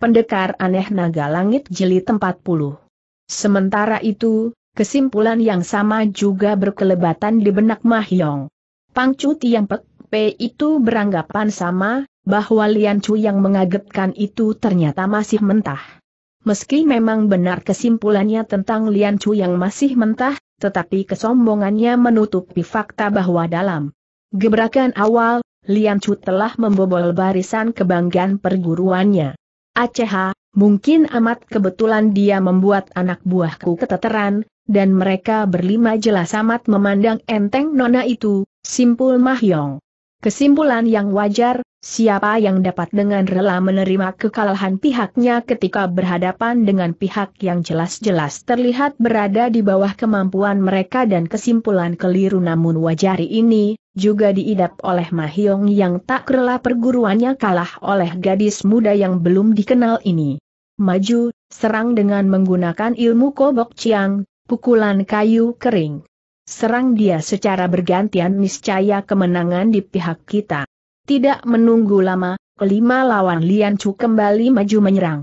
Pendekar Aneh Naga Langit Jeli 40. Sementara itu, kesimpulan yang sama juga berkelebatan di benak Mahyong. Pangcu Tiang Pek P itu beranggapan sama, bahwa Lian Chu yang mengagetkan itu ternyata masih mentah. Meski memang benar kesimpulannya tentang Lian Chu yang masih mentah, tetapi kesombongannya menutupi fakta bahwa dalam gebrakan awal, Lian Chu telah membobol barisan kebanggaan perguruannya. Aceh, mungkin amat kebetulan dia membuat anak buahku keteteran, dan mereka berlima jelas amat memandang enteng nona itu, simpul Mahyong. Kesimpulan yang wajar, siapa yang dapat dengan rela menerima kekalahan pihaknya ketika berhadapan dengan pihak yang jelas-jelas terlihat berada di bawah kemampuan mereka dan kesimpulan keliru namun wajari ini, juga diidap oleh Mahyong yang tak rela perguruannya kalah oleh gadis muda yang belum dikenal ini. Maju, serang dengan menggunakan ilmu kobok ciang, pukulan kayu kering. Serang dia secara bergantian niscaya kemenangan di pihak kita. Tidak menunggu lama, kelima lawan Lian Chu kembali maju menyerang.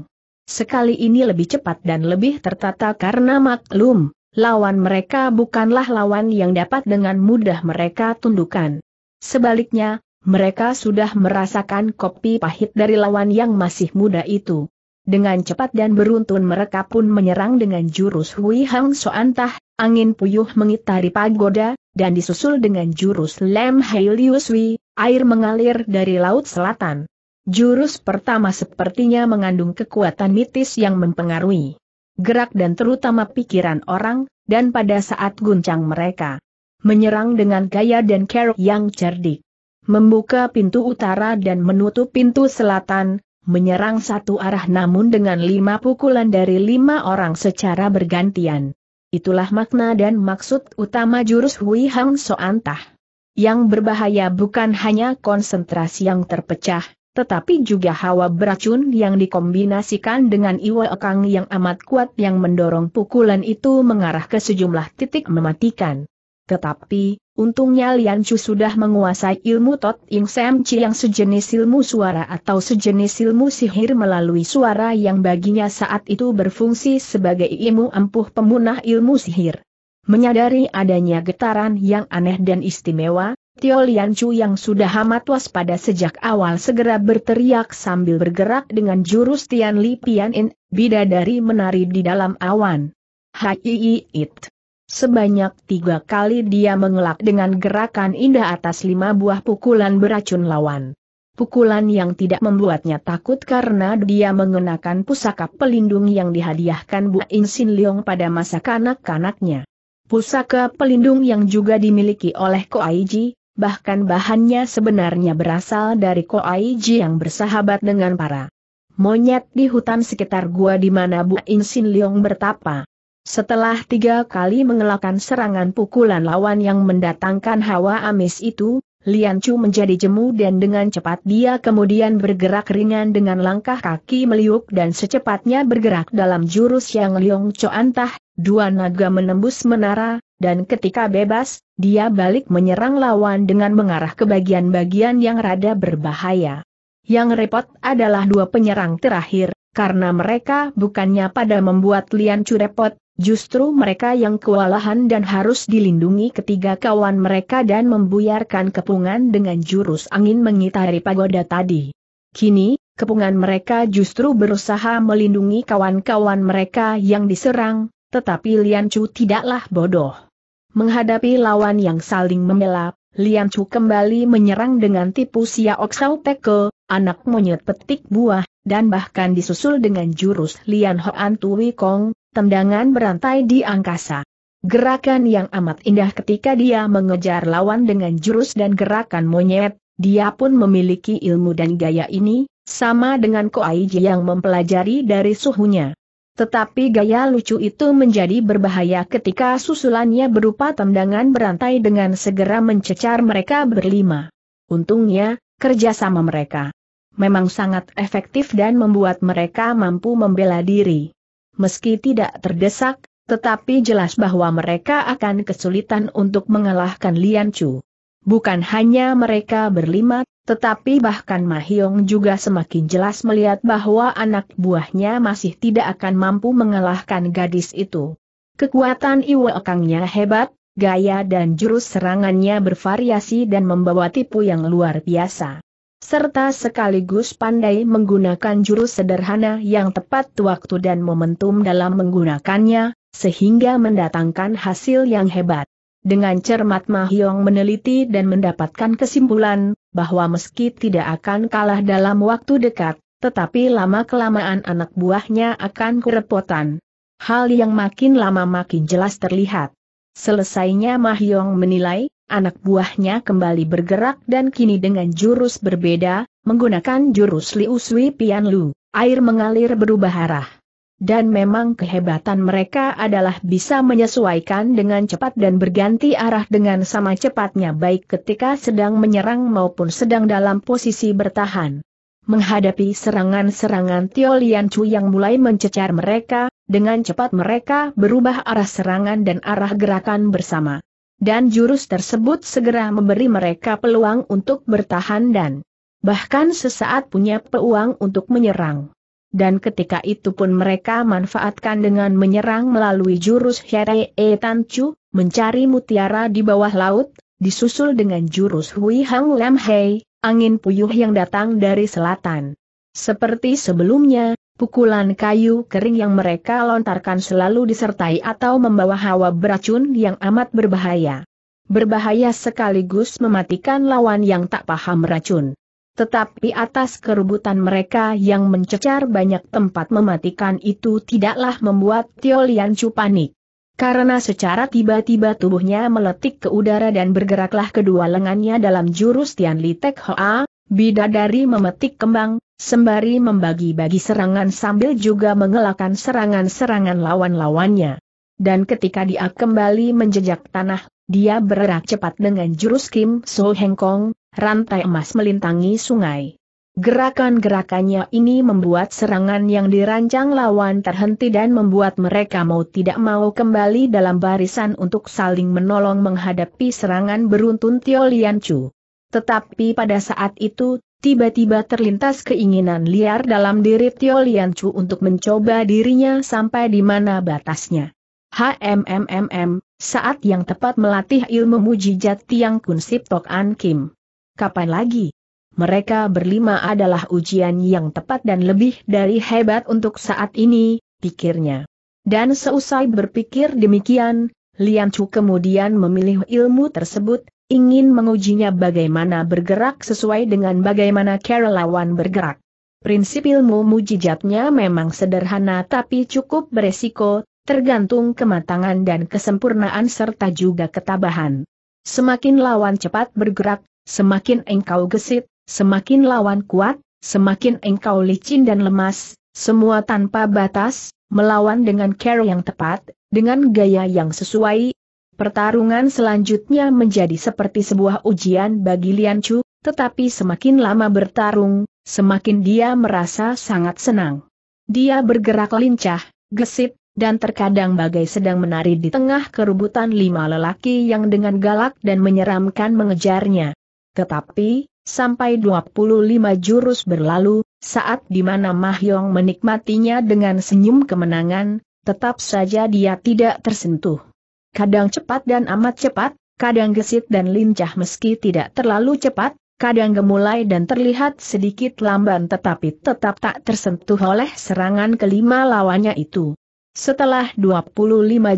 Sekali ini lebih cepat dan lebih tertata karena maklum, lawan mereka bukanlah lawan yang dapat dengan mudah mereka tundukkan. Sebaliknya, mereka sudah merasakan kopi pahit dari lawan yang masih muda itu. Dengan cepat dan beruntun mereka pun menyerang dengan jurus Hui Hang Soantah, angin puyuh mengitari pagoda, dan disusul dengan jurus Lem Hai air mengalir dari laut selatan. Jurus pertama sepertinya mengandung kekuatan mitis yang mempengaruhi gerak dan terutama pikiran orang, dan pada saat guncang mereka. Menyerang dengan gaya dan keruk yang cerdik. Membuka pintu utara dan menutup pintu selatan, menyerang satu arah namun dengan lima pukulan dari lima orang secara bergantian. Itulah makna dan maksud utama jurus Hui Hang Soantah. Yang berbahaya bukan hanya konsentrasi yang terpecah, tetapi juga hawa beracun yang dikombinasikan dengan iwa ekang yang amat kuat yang mendorong pukulan itu mengarah ke sejumlah titik mematikan. Tetapi, untungnya Lian Chu sudah menguasai ilmu Tot Ing Sam Chi yang sejenis ilmu suara atau sejenis ilmu sihir melalui suara yang baginya saat itu berfungsi sebagai ilmu ampuh pemunah ilmu sihir. Menyadari adanya getaran yang aneh dan istimewa, Tio Lian Chu yang sudah amat waspada sejak awal segera berteriak sambil bergerak dengan jurus Tian Li Pian In, bidadari menari di dalam awan. Hai it. Sebanyak tiga kali dia mengelak dengan gerakan indah atas lima buah pukulan beracun lawan. Pukulan yang tidak membuatnya takut karena dia mengenakan pusaka pelindung yang dihadiahkan Bu Insin Leong pada masa kanak-kanaknya. Pusaka pelindung yang juga dimiliki oleh Ko Aiji bahkan bahannya sebenarnya berasal dari Koaiji yang bersahabat dengan para monyet di hutan sekitar gua di mana Bu Insin Leong bertapa. Setelah tiga kali mengelakkan serangan pukulan lawan yang mendatangkan hawa amis itu, Lian Chu menjadi jemu dan dengan cepat dia kemudian bergerak ringan dengan langkah kaki meliuk dan secepatnya bergerak dalam jurus yang Liong Cho antah Dua naga menembus menara, dan ketika bebas, dia balik menyerang lawan dengan mengarah ke bagian-bagian yang rada berbahaya. Yang repot adalah dua penyerang terakhir, karena mereka bukannya pada membuat Lian Chu repot, justru mereka yang kewalahan dan harus dilindungi ketiga kawan mereka dan membuyarkan kepungan dengan jurus angin mengitari pagoda tadi. Kini, kepungan mereka justru berusaha melindungi kawan-kawan mereka yang diserang, tetapi Lian Chu tidaklah bodoh. Menghadapi lawan yang saling membela, Lian Chu kembali menyerang dengan tipu Sia Oksau Teko, anak monyet petik buah, dan bahkan disusul dengan jurus Lian Hoan Tui Kong, tendangan berantai di angkasa. Gerakan yang amat indah ketika dia mengejar lawan dengan jurus dan gerakan monyet, dia pun memiliki ilmu dan gaya ini, sama dengan Koaiji yang mempelajari dari suhunya. Tetapi gaya lucu itu menjadi berbahaya ketika susulannya berupa tendangan berantai dengan segera mencecar mereka berlima. Untungnya, kerjasama mereka memang sangat efektif dan membuat mereka mampu membela diri. Meski tidak terdesak, tetapi jelas bahwa mereka akan kesulitan untuk mengalahkan Lian Chu. Bukan hanya mereka berlima, tetapi bahkan Mahyong juga semakin jelas melihat bahwa anak buahnya masih tidak akan mampu mengalahkan gadis itu. Kekuatan Iwakangnya hebat, gaya dan jurus serangannya bervariasi dan membawa tipu yang luar biasa. Serta sekaligus pandai menggunakan jurus sederhana yang tepat waktu dan momentum dalam menggunakannya, sehingga mendatangkan hasil yang hebat. Dengan cermat Mahyong meneliti dan mendapatkan kesimpulan, bahwa meski tidak akan kalah dalam waktu dekat, tetapi lama-kelamaan anak buahnya akan kerepotan. Hal yang makin lama makin jelas terlihat. Selesainya Mahyong menilai, anak buahnya kembali bergerak dan kini dengan jurus berbeda, menggunakan jurus Liu Pianlu, air mengalir berubah arah dan memang kehebatan mereka adalah bisa menyesuaikan dengan cepat dan berganti arah dengan sama cepatnya baik ketika sedang menyerang maupun sedang dalam posisi bertahan. Menghadapi serangan-serangan Tio Lian Chu yang mulai mencecar mereka, dengan cepat mereka berubah arah serangan dan arah gerakan bersama. Dan jurus tersebut segera memberi mereka peluang untuk bertahan dan bahkan sesaat punya peluang untuk menyerang dan ketika itu pun mereka manfaatkan dengan menyerang melalui jurus e Tan Chu, mencari mutiara di bawah laut, disusul dengan jurus Hui Hang Lam Hei, angin puyuh yang datang dari selatan. Seperti sebelumnya, pukulan kayu kering yang mereka lontarkan selalu disertai atau membawa hawa beracun yang amat berbahaya. Berbahaya sekaligus mematikan lawan yang tak paham racun. Tetapi atas kerubutan mereka yang mencecar banyak tempat mematikan itu tidaklah membuat Tio Lian Chu panik. Karena secara tiba-tiba tubuhnya meletik ke udara dan bergeraklah kedua lengannya dalam jurus Tian Li Tek Hoa, bidadari memetik kembang, sembari membagi-bagi serangan sambil juga mengelakkan serangan-serangan lawan-lawannya. Dan ketika dia kembali menjejak tanah, dia bergerak cepat dengan jurus Kim So Heng Kong, rantai emas melintangi sungai. Gerakan-gerakannya ini membuat serangan yang dirancang lawan terhenti dan membuat mereka mau tidak mau kembali dalam barisan untuk saling menolong menghadapi serangan beruntun Tio Lian Chu. Tetapi pada saat itu, tiba-tiba terlintas keinginan liar dalam diri Tio Lian Chu untuk mencoba dirinya sampai di mana batasnya. HMMMM, saat yang tepat melatih ilmu mujijat Tiang Kun Sip Tok An Kim kapan lagi? Mereka berlima adalah ujian yang tepat dan lebih dari hebat untuk saat ini, pikirnya. Dan seusai berpikir demikian, Lian Chu kemudian memilih ilmu tersebut, ingin mengujinya bagaimana bergerak sesuai dengan bagaimana Lawan bergerak. Prinsip ilmu mujijatnya memang sederhana tapi cukup beresiko, tergantung kematangan dan kesempurnaan serta juga ketabahan. Semakin lawan cepat bergerak, Semakin engkau gesit, semakin lawan kuat, semakin engkau licin dan lemas, semua tanpa batas, melawan dengan care yang tepat, dengan gaya yang sesuai. Pertarungan selanjutnya menjadi seperti sebuah ujian bagi Lian Chu, tetapi semakin lama bertarung, semakin dia merasa sangat senang. Dia bergerak lincah, gesit, dan terkadang bagai sedang menari di tengah keributan lima lelaki yang dengan galak dan menyeramkan mengejarnya. Tetapi, sampai 25 jurus berlalu, saat di dimana Mahyong menikmatinya dengan senyum kemenangan, tetap saja dia tidak tersentuh. Kadang cepat dan amat cepat, kadang gesit dan lincah meski tidak terlalu cepat, kadang gemulai dan terlihat sedikit lamban tetapi tetap tak tersentuh oleh serangan kelima lawannya itu. Setelah 25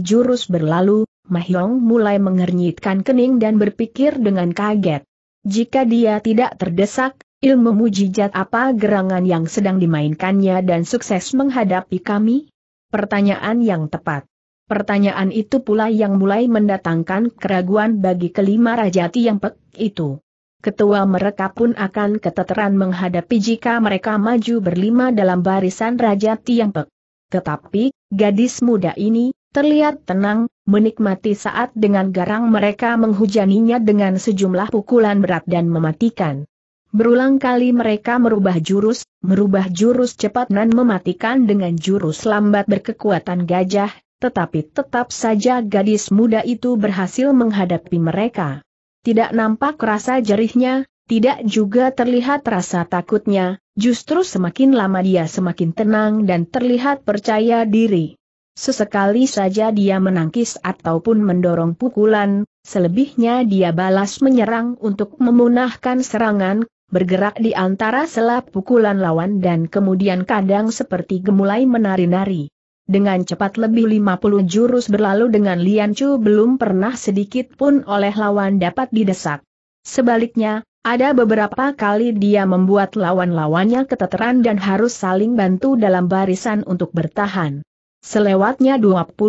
jurus berlalu, Mahyong mulai mengernyitkan kening dan berpikir dengan kaget. Jika dia tidak terdesak, ilmu mujizat apa gerangan yang sedang dimainkannya dan sukses menghadapi kami? Pertanyaan yang tepat. Pertanyaan itu pula yang mulai mendatangkan keraguan bagi kelima Raja Tiangpek itu. Ketua mereka pun akan keteteran menghadapi jika mereka maju berlima dalam barisan Raja Tiangpek. Tetapi, gadis muda ini, terlihat tenang, menikmati saat dengan garang mereka menghujaninya dengan sejumlah pukulan berat dan mematikan. Berulang kali mereka merubah jurus, merubah jurus cepat dan mematikan dengan jurus lambat berkekuatan gajah, tetapi tetap saja gadis muda itu berhasil menghadapi mereka. Tidak nampak rasa jerihnya, tidak juga terlihat rasa takutnya, justru semakin lama dia semakin tenang dan terlihat percaya diri. Sesekali saja dia menangkis ataupun mendorong pukulan, selebihnya dia balas menyerang untuk memunahkan serangan, bergerak di antara selap pukulan lawan dan kemudian kadang seperti gemulai menari-nari. Dengan cepat lebih 50 jurus berlalu dengan Lian Chu belum pernah sedikit pun oleh lawan dapat didesak. Sebaliknya, ada beberapa kali dia membuat lawan-lawannya keteteran dan harus saling bantu dalam barisan untuk bertahan. Selewatnya 25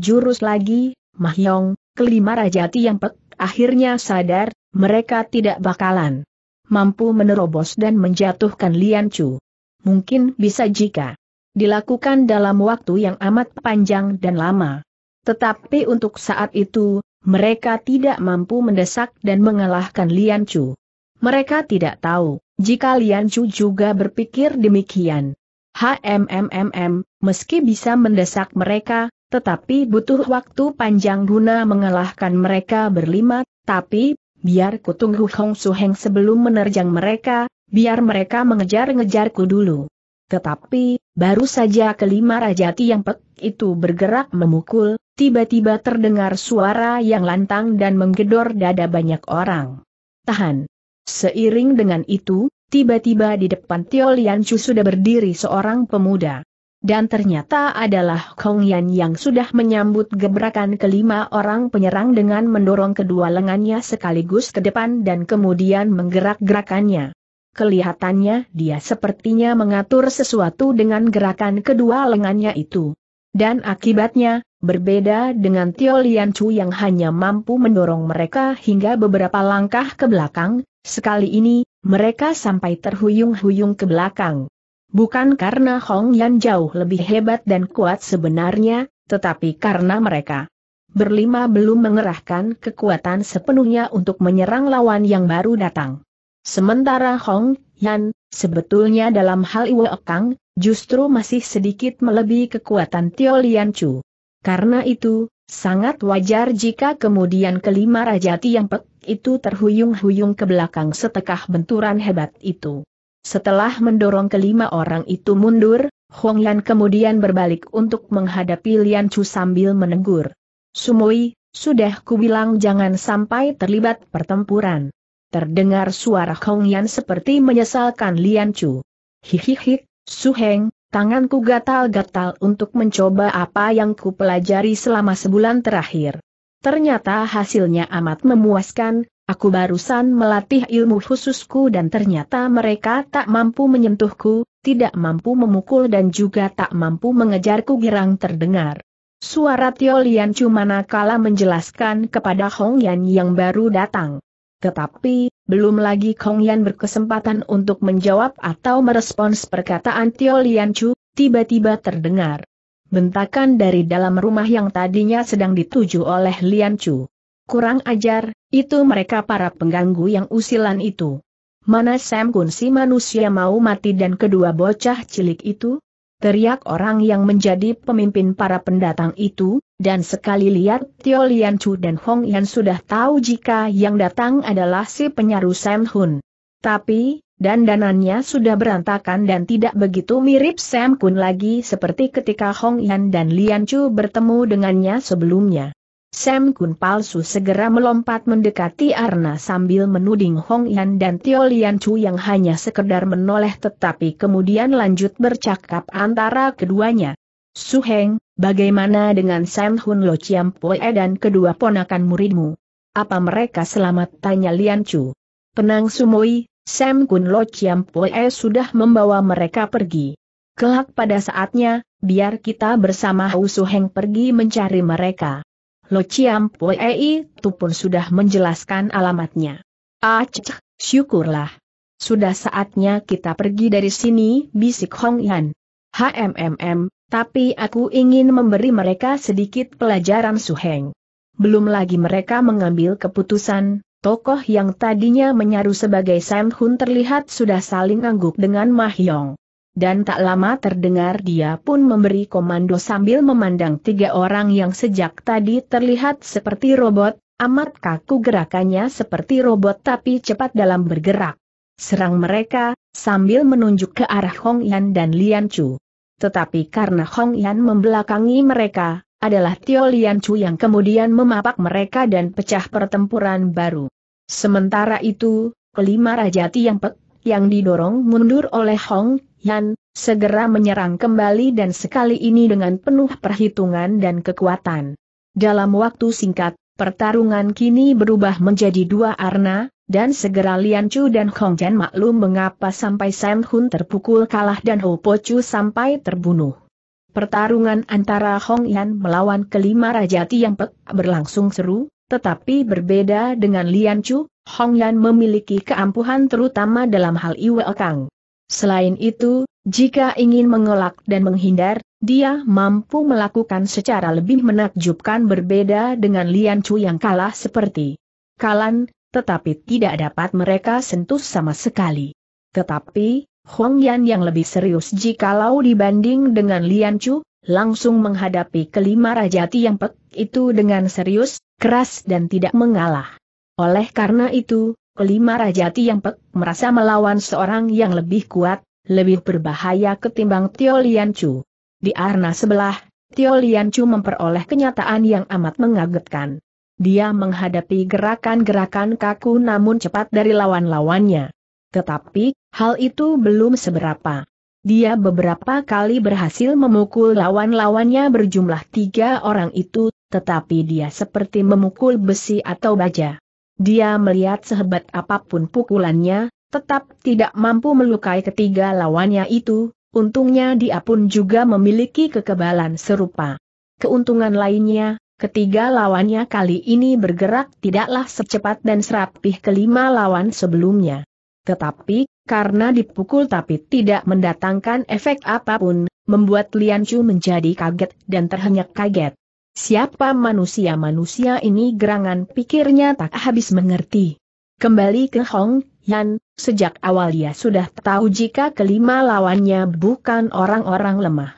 jurus lagi, Mahyong, kelima Raja Tiang Pek, akhirnya sadar, mereka tidak bakalan mampu menerobos dan menjatuhkan Lian Chu. Mungkin bisa jika dilakukan dalam waktu yang amat panjang dan lama. Tetapi untuk saat itu, mereka tidak mampu mendesak dan mengalahkan Lian Chu. Mereka tidak tahu, jika Lian Chu juga berpikir demikian. HMMMM, meski bisa mendesak mereka, tetapi butuh waktu panjang guna mengalahkan mereka berlima, tapi, biar kutunggu Hong Suheng sebelum menerjang mereka, biar mereka mengejar-ngejarku dulu. Tetapi, baru saja kelima Raja Tiang Pek itu bergerak memukul, tiba-tiba terdengar suara yang lantang dan menggedor dada banyak orang. Tahan. Seiring dengan itu, Tiba-tiba di depan Tio Chu sudah berdiri seorang pemuda. Dan ternyata adalah Kong Yan yang sudah menyambut gebrakan kelima orang penyerang dengan mendorong kedua lengannya sekaligus ke depan dan kemudian menggerak-gerakannya. Kelihatannya dia sepertinya mengatur sesuatu dengan gerakan kedua lengannya itu. Dan akibatnya, berbeda dengan Tio Lian Chu yang hanya mampu mendorong mereka hingga beberapa langkah ke belakang, sekali ini, mereka sampai terhuyung-huyung ke belakang. Bukan karena Hong Yan jauh lebih hebat dan kuat sebenarnya, tetapi karena mereka berlima belum mengerahkan kekuatan sepenuhnya untuk menyerang lawan yang baru datang. Sementara Hong Yan, sebetulnya dalam hal Iwo Kang, justru masih sedikit melebihi kekuatan Tio Lian Chu. Karena itu, Sangat wajar jika kemudian kelima Raja pek itu terhuyung-huyung ke belakang setekah benturan hebat itu. Setelah mendorong kelima orang itu mundur, Huang Yan kemudian berbalik untuk menghadapi Lian Chu sambil menegur. Sumoi, sudah kubilang jangan sampai terlibat pertempuran. Terdengar suara Hong Yan seperti menyesalkan Lian Chu. Hihihi, Su Heng, Tanganku gatal-gatal untuk mencoba apa yang ku pelajari selama sebulan terakhir. Ternyata hasilnya amat memuaskan, aku barusan melatih ilmu khususku dan ternyata mereka tak mampu menyentuhku, tidak mampu memukul dan juga tak mampu mengejarku girang terdengar. Suara Tio Lian cuma nakala menjelaskan kepada Hong Yan yang baru datang. Tetapi, belum lagi Kong Yan berkesempatan untuk menjawab atau merespons perkataan Tio Lian Chu, tiba-tiba terdengar bentakan dari dalam rumah yang tadinya sedang dituju oleh Lian Chu. Kurang ajar, itu mereka para pengganggu yang usilan itu. Mana Sam Kun si manusia mau mati dan kedua bocah cilik itu? teriak orang yang menjadi pemimpin para pendatang itu, dan sekali lihat Tio Lian Chu dan Hong Yan sudah tahu jika yang datang adalah si penyaru Sam Hun. Tapi, dandanannya sudah berantakan dan tidak begitu mirip Sam Kun lagi seperti ketika Hong Yan dan Lian Chu bertemu dengannya sebelumnya. Sam Kun palsu segera melompat mendekati Arna sambil menuding Hong Yan dan Tio Lian Chu yang hanya sekedar menoleh tetapi kemudian lanjut bercakap antara keduanya. Su Heng, bagaimana dengan Sam Hun Lo Chiam Poe dan kedua ponakan muridmu? Apa mereka selamat? Tanya Lian Chu. Penang Sumoi, Sam Kun Lo Chiam Poe sudah membawa mereka pergi. Kelak pada saatnya, biar kita bersama Hu Su Heng pergi mencari mereka. Lo Chiam Puei itu pun sudah menjelaskan alamatnya. ah, syukurlah. Sudah saatnya kita pergi dari sini, bisik Hong Yan. HMMM, tapi aku ingin memberi mereka sedikit pelajaran suheng. Belum lagi mereka mengambil keputusan, tokoh yang tadinya menyaru sebagai Sam Hun terlihat sudah saling angguk dengan Mahyong dan tak lama terdengar dia pun memberi komando sambil memandang tiga orang yang sejak tadi terlihat seperti robot, amat kaku gerakannya seperti robot tapi cepat dalam bergerak. Serang mereka, sambil menunjuk ke arah Hong Yan dan Lian Chu. Tetapi karena Hong Yan membelakangi mereka, adalah Tio Lian Chu yang kemudian memapak mereka dan pecah pertempuran baru. Sementara itu, kelima Raja Tiang Pek, yang didorong mundur oleh Hong Yan, segera menyerang kembali dan sekali ini dengan penuh perhitungan dan kekuatan. Dalam waktu singkat, pertarungan kini berubah menjadi dua arna, dan segera Lian Chu dan Hong Chen maklum mengapa sampai Sam Hun terpukul kalah dan Ho Po Chu sampai terbunuh. Pertarungan antara Hong Yan melawan kelima Raja Tiang Pek berlangsung seru, tetapi berbeda dengan Lian Chu, Hong Yan memiliki keampuhan terutama dalam hal Iwe Kang. Selain itu, jika ingin mengelak dan menghindar, dia mampu melakukan secara lebih menakjubkan berbeda dengan Lian Chu yang kalah seperti kalan, tetapi tidak dapat mereka sentuh sama sekali. Tetapi, Huang Yan yang lebih serius jikalau dibanding dengan Lian Chu, langsung menghadapi kelima Raja Tiang Pek itu dengan serius, keras dan tidak mengalah. Oleh karena itu, kelima Raja Tiangpek merasa melawan seorang yang lebih kuat, lebih berbahaya ketimbang Tio Lian Chu. Di arna sebelah, Tio Lian Chu memperoleh kenyataan yang amat mengagetkan. Dia menghadapi gerakan-gerakan kaku namun cepat dari lawan-lawannya. Tetapi, hal itu belum seberapa. Dia beberapa kali berhasil memukul lawan-lawannya berjumlah tiga orang itu, tetapi dia seperti memukul besi atau baja. Dia melihat sehebat apapun pukulannya, tetap tidak mampu melukai ketiga lawannya itu, untungnya dia pun juga memiliki kekebalan serupa. Keuntungan lainnya, ketiga lawannya kali ini bergerak tidaklah secepat dan serapih kelima lawan sebelumnya. Tetapi, karena dipukul tapi tidak mendatangkan efek apapun, membuat Lian Chu menjadi kaget dan terhenyak kaget. Siapa manusia-manusia ini gerangan pikirnya tak habis mengerti. Kembali ke Hong Yan, sejak awal ia sudah tahu jika kelima lawannya bukan orang-orang lemah.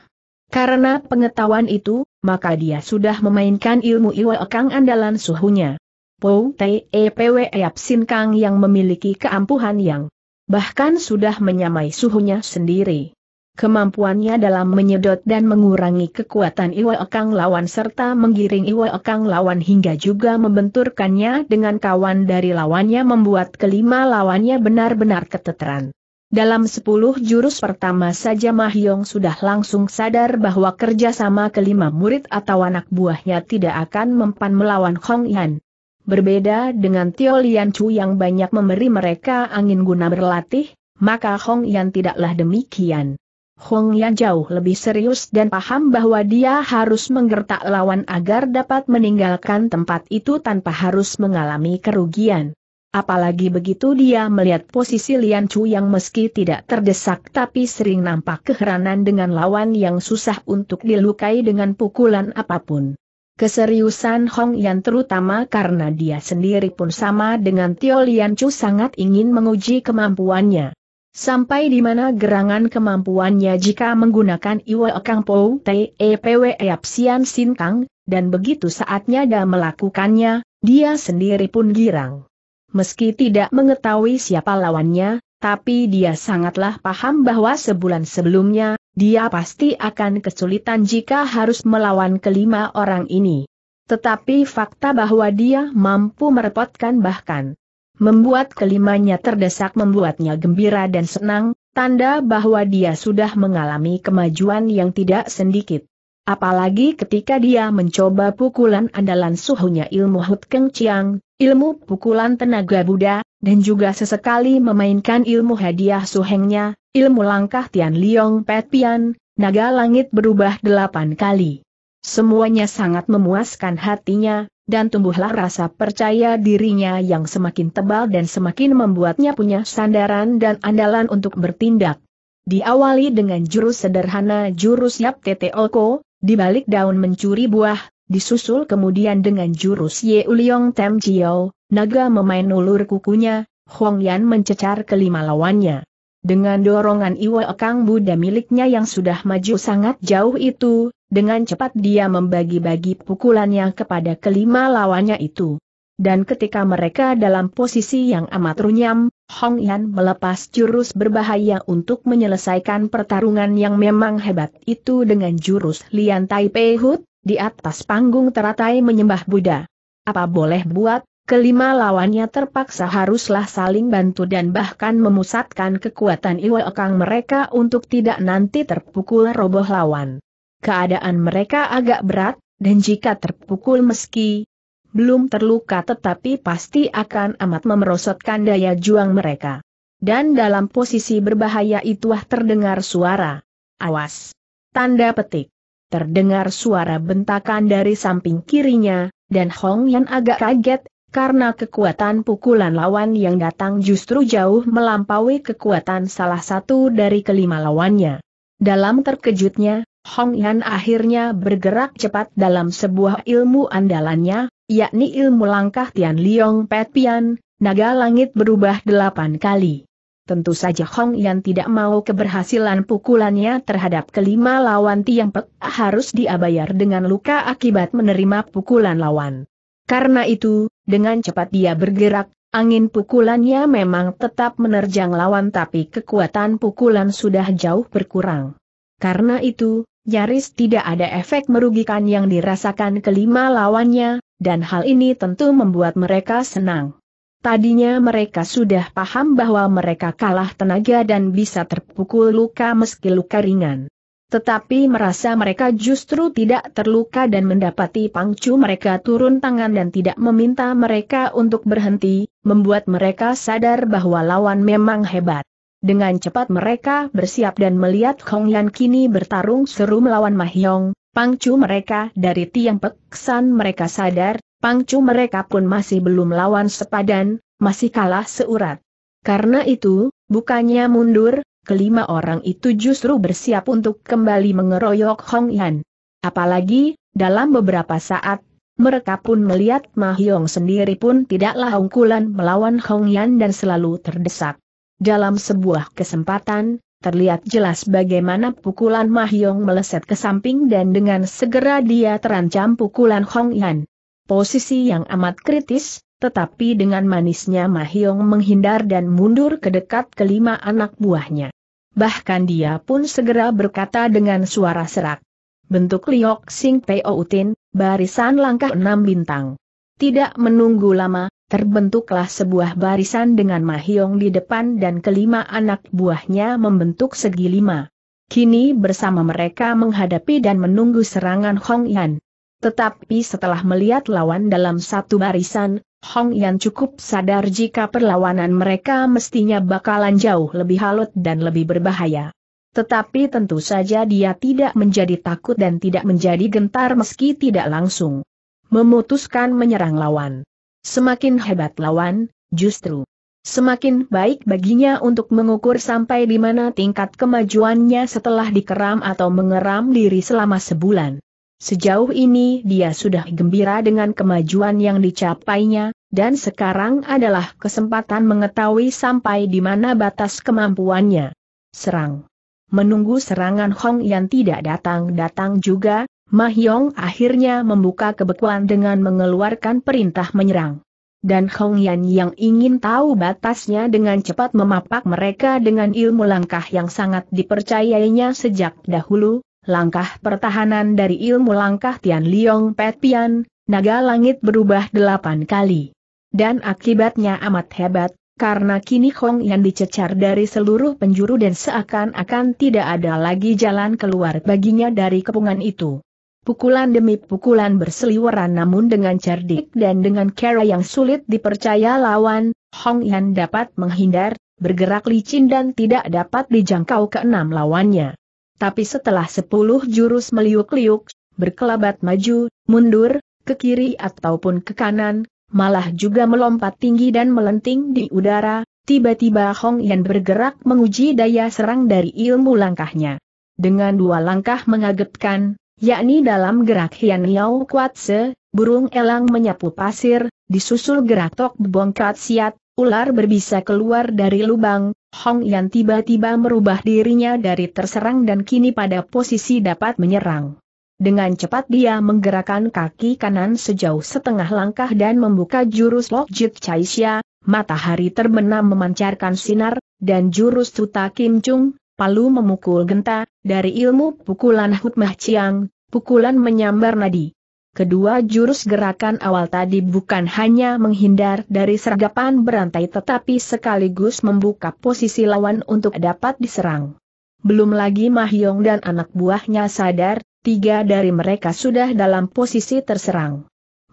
Karena pengetahuan itu, maka dia sudah memainkan ilmu Iwa Kang andalan suhunya. Pou Te e W Yap Sin Kang yang memiliki keampuhan yang bahkan sudah menyamai suhunya sendiri kemampuannya dalam menyedot dan mengurangi kekuatan Iwa Ekang lawan serta menggiring Iwa Ekang lawan hingga juga membenturkannya dengan kawan dari lawannya membuat kelima lawannya benar-benar keteteran. Dalam sepuluh jurus pertama saja Mahyong sudah langsung sadar bahwa kerjasama kelima murid atau anak buahnya tidak akan mempan melawan Hong Yan. Berbeda dengan Tio Lian Chu yang banyak memberi mereka angin guna berlatih, maka Hong Yan tidaklah demikian. Hong Yan jauh lebih serius dan paham bahwa dia harus menggertak lawan agar dapat meninggalkan tempat itu tanpa harus mengalami kerugian. Apalagi begitu dia melihat posisi Lian Chu yang meski tidak terdesak tapi sering nampak keheranan dengan lawan yang susah untuk dilukai dengan pukulan apapun. Keseriusan Hong Yan terutama karena dia sendiri pun sama dengan Tio Lian Chu sangat ingin menguji kemampuannya. Sampai di mana gerangan kemampuannya jika menggunakan Iwa Kang Po TEPW Eapsian Sin Kang, dan begitu saatnya dia melakukannya, dia sendiri pun girang. Meski tidak mengetahui siapa lawannya, tapi dia sangatlah paham bahwa sebulan sebelumnya, dia pasti akan kesulitan jika harus melawan kelima orang ini. Tetapi fakta bahwa dia mampu merepotkan bahkan Membuat kelimanya terdesak membuatnya gembira dan senang, tanda bahwa dia sudah mengalami kemajuan yang tidak sedikit. Apalagi ketika dia mencoba pukulan andalan suhunya ilmu Hut Keng Chiang, ilmu pukulan tenaga Buddha, dan juga sesekali memainkan ilmu hadiah suhengnya, ilmu langkah Tian Liong Pet Pian, naga langit berubah delapan kali. Semuanya sangat memuaskan hatinya, dan tumbuhlah rasa percaya dirinya yang semakin tebal dan semakin membuatnya punya sandaran dan andalan untuk bertindak. Diawali dengan jurus sederhana jurus Yap Tete Oko, di daun mencuri buah, disusul kemudian dengan jurus Ye Uliong Tem Jiao, naga memain ulur kukunya, Huang Yan mencecar kelima lawannya. Dengan dorongan Iwa Kang Buddha miliknya yang sudah maju sangat jauh itu, dengan cepat dia membagi-bagi pukulannya kepada kelima lawannya itu. Dan ketika mereka dalam posisi yang amat runyam, Hong Yan melepas jurus berbahaya untuk menyelesaikan pertarungan yang memang hebat itu dengan jurus Lian Tai Pei Hut, di atas panggung teratai menyembah Buddha. Apa boleh buat, kelima lawannya terpaksa haruslah saling bantu dan bahkan memusatkan kekuatan Iwa Kang mereka untuk tidak nanti terpukul roboh lawan keadaan mereka agak berat, dan jika terpukul meski belum terluka tetapi pasti akan amat memerosotkan daya juang mereka. Dan dalam posisi berbahaya itulah terdengar suara. Awas! Tanda petik. Terdengar suara bentakan dari samping kirinya, dan Hong Yan agak kaget, karena kekuatan pukulan lawan yang datang justru jauh melampaui kekuatan salah satu dari kelima lawannya. Dalam terkejutnya, Hong Yan akhirnya bergerak cepat dalam sebuah ilmu andalannya, yakni ilmu langkah Tian Liong Pet Pian, naga langit berubah delapan kali. Tentu saja Hong Yan tidak mau keberhasilan pukulannya terhadap kelima lawan Tiang Pek harus diabayar dengan luka akibat menerima pukulan lawan. Karena itu, dengan cepat dia bergerak, angin pukulannya memang tetap menerjang lawan tapi kekuatan pukulan sudah jauh berkurang. Karena itu, Nyaris tidak ada efek merugikan yang dirasakan kelima lawannya, dan hal ini tentu membuat mereka senang. Tadinya mereka sudah paham bahwa mereka kalah tenaga dan bisa terpukul luka meski luka ringan. Tetapi merasa mereka justru tidak terluka dan mendapati pangcu mereka turun tangan dan tidak meminta mereka untuk berhenti, membuat mereka sadar bahwa lawan memang hebat. Dengan cepat mereka bersiap dan melihat Hong Yan kini bertarung seru melawan Mahyong, pangcu mereka dari tiang peksan mereka sadar, pangcu mereka pun masih belum lawan sepadan, masih kalah seurat. Karena itu, bukannya mundur, kelima orang itu justru bersiap untuk kembali mengeroyok Hong Yan. Apalagi, dalam beberapa saat, mereka pun melihat Mahyong sendiri pun tidaklah unggulan melawan Hong Yan dan selalu terdesak. Dalam sebuah kesempatan, terlihat jelas bagaimana pukulan Mahyong meleset ke samping dan dengan segera dia terancam pukulan Hong Yan. Posisi yang amat kritis, tetapi dengan manisnya Mahyong menghindar dan mundur ke dekat kelima anak buahnya. Bahkan dia pun segera berkata dengan suara serak. Bentuk Liok Sing Peo Utin, barisan langkah enam bintang. Tidak menunggu lama, Terbentuklah sebuah barisan dengan Mahyong di depan dan kelima anak buahnya membentuk segi lima. Kini bersama mereka menghadapi dan menunggu serangan Hong Yan. Tetapi setelah melihat lawan dalam satu barisan, Hong Yan cukup sadar jika perlawanan mereka mestinya bakalan jauh lebih halut dan lebih berbahaya. Tetapi tentu saja dia tidak menjadi takut dan tidak menjadi gentar meski tidak langsung memutuskan menyerang lawan. Semakin hebat lawan, justru semakin baik baginya untuk mengukur sampai di mana tingkat kemajuannya setelah dikeram atau mengeram diri selama sebulan. Sejauh ini dia sudah gembira dengan kemajuan yang dicapainya, dan sekarang adalah kesempatan mengetahui sampai di mana batas kemampuannya. Serang. Menunggu serangan Hong yang tidak datang-datang juga, Mahyong akhirnya membuka kebekuan dengan mengeluarkan perintah menyerang. Dan Hong Yan yang ingin tahu batasnya dengan cepat memapak mereka dengan ilmu langkah yang sangat dipercayainya sejak dahulu, langkah pertahanan dari ilmu langkah Tian Liong Pet Pian, naga langit berubah delapan kali. Dan akibatnya amat hebat, karena kini Hong Yan dicecar dari seluruh penjuru dan seakan-akan tidak ada lagi jalan keluar baginya dari kepungan itu. Pukulan demi pukulan berseliweran namun dengan cerdik dan dengan cara yang sulit dipercaya lawan, Hong Yan dapat menghindar, bergerak licin dan tidak dapat dijangkau keenam lawannya. Tapi setelah sepuluh jurus meliuk-liuk, berkelabat maju, mundur, ke kiri ataupun ke kanan, malah juga melompat tinggi dan melenting di udara, tiba-tiba Hong Yan bergerak menguji daya serang dari ilmu langkahnya. Dengan dua langkah mengagetkan, yakni dalam gerak Hian kuat Kuatse, burung elang menyapu pasir, disusul gerak Tok Bongkat Siat, ular berbisa keluar dari lubang, Hong Yan tiba-tiba merubah dirinya dari terserang dan kini pada posisi dapat menyerang. Dengan cepat dia menggerakkan kaki kanan sejauh setengah langkah dan membuka jurus Lokjit Caisya, matahari terbenam memancarkan sinar, dan jurus Tuta Kim Chung, palu memukul genta, dari ilmu pukulan Hutmah ciang, pukulan menyambar nadi. Kedua jurus gerakan awal tadi bukan hanya menghindar dari sergapan berantai tetapi sekaligus membuka posisi lawan untuk dapat diserang. Belum lagi Mahyong dan anak buahnya sadar, tiga dari mereka sudah dalam posisi terserang.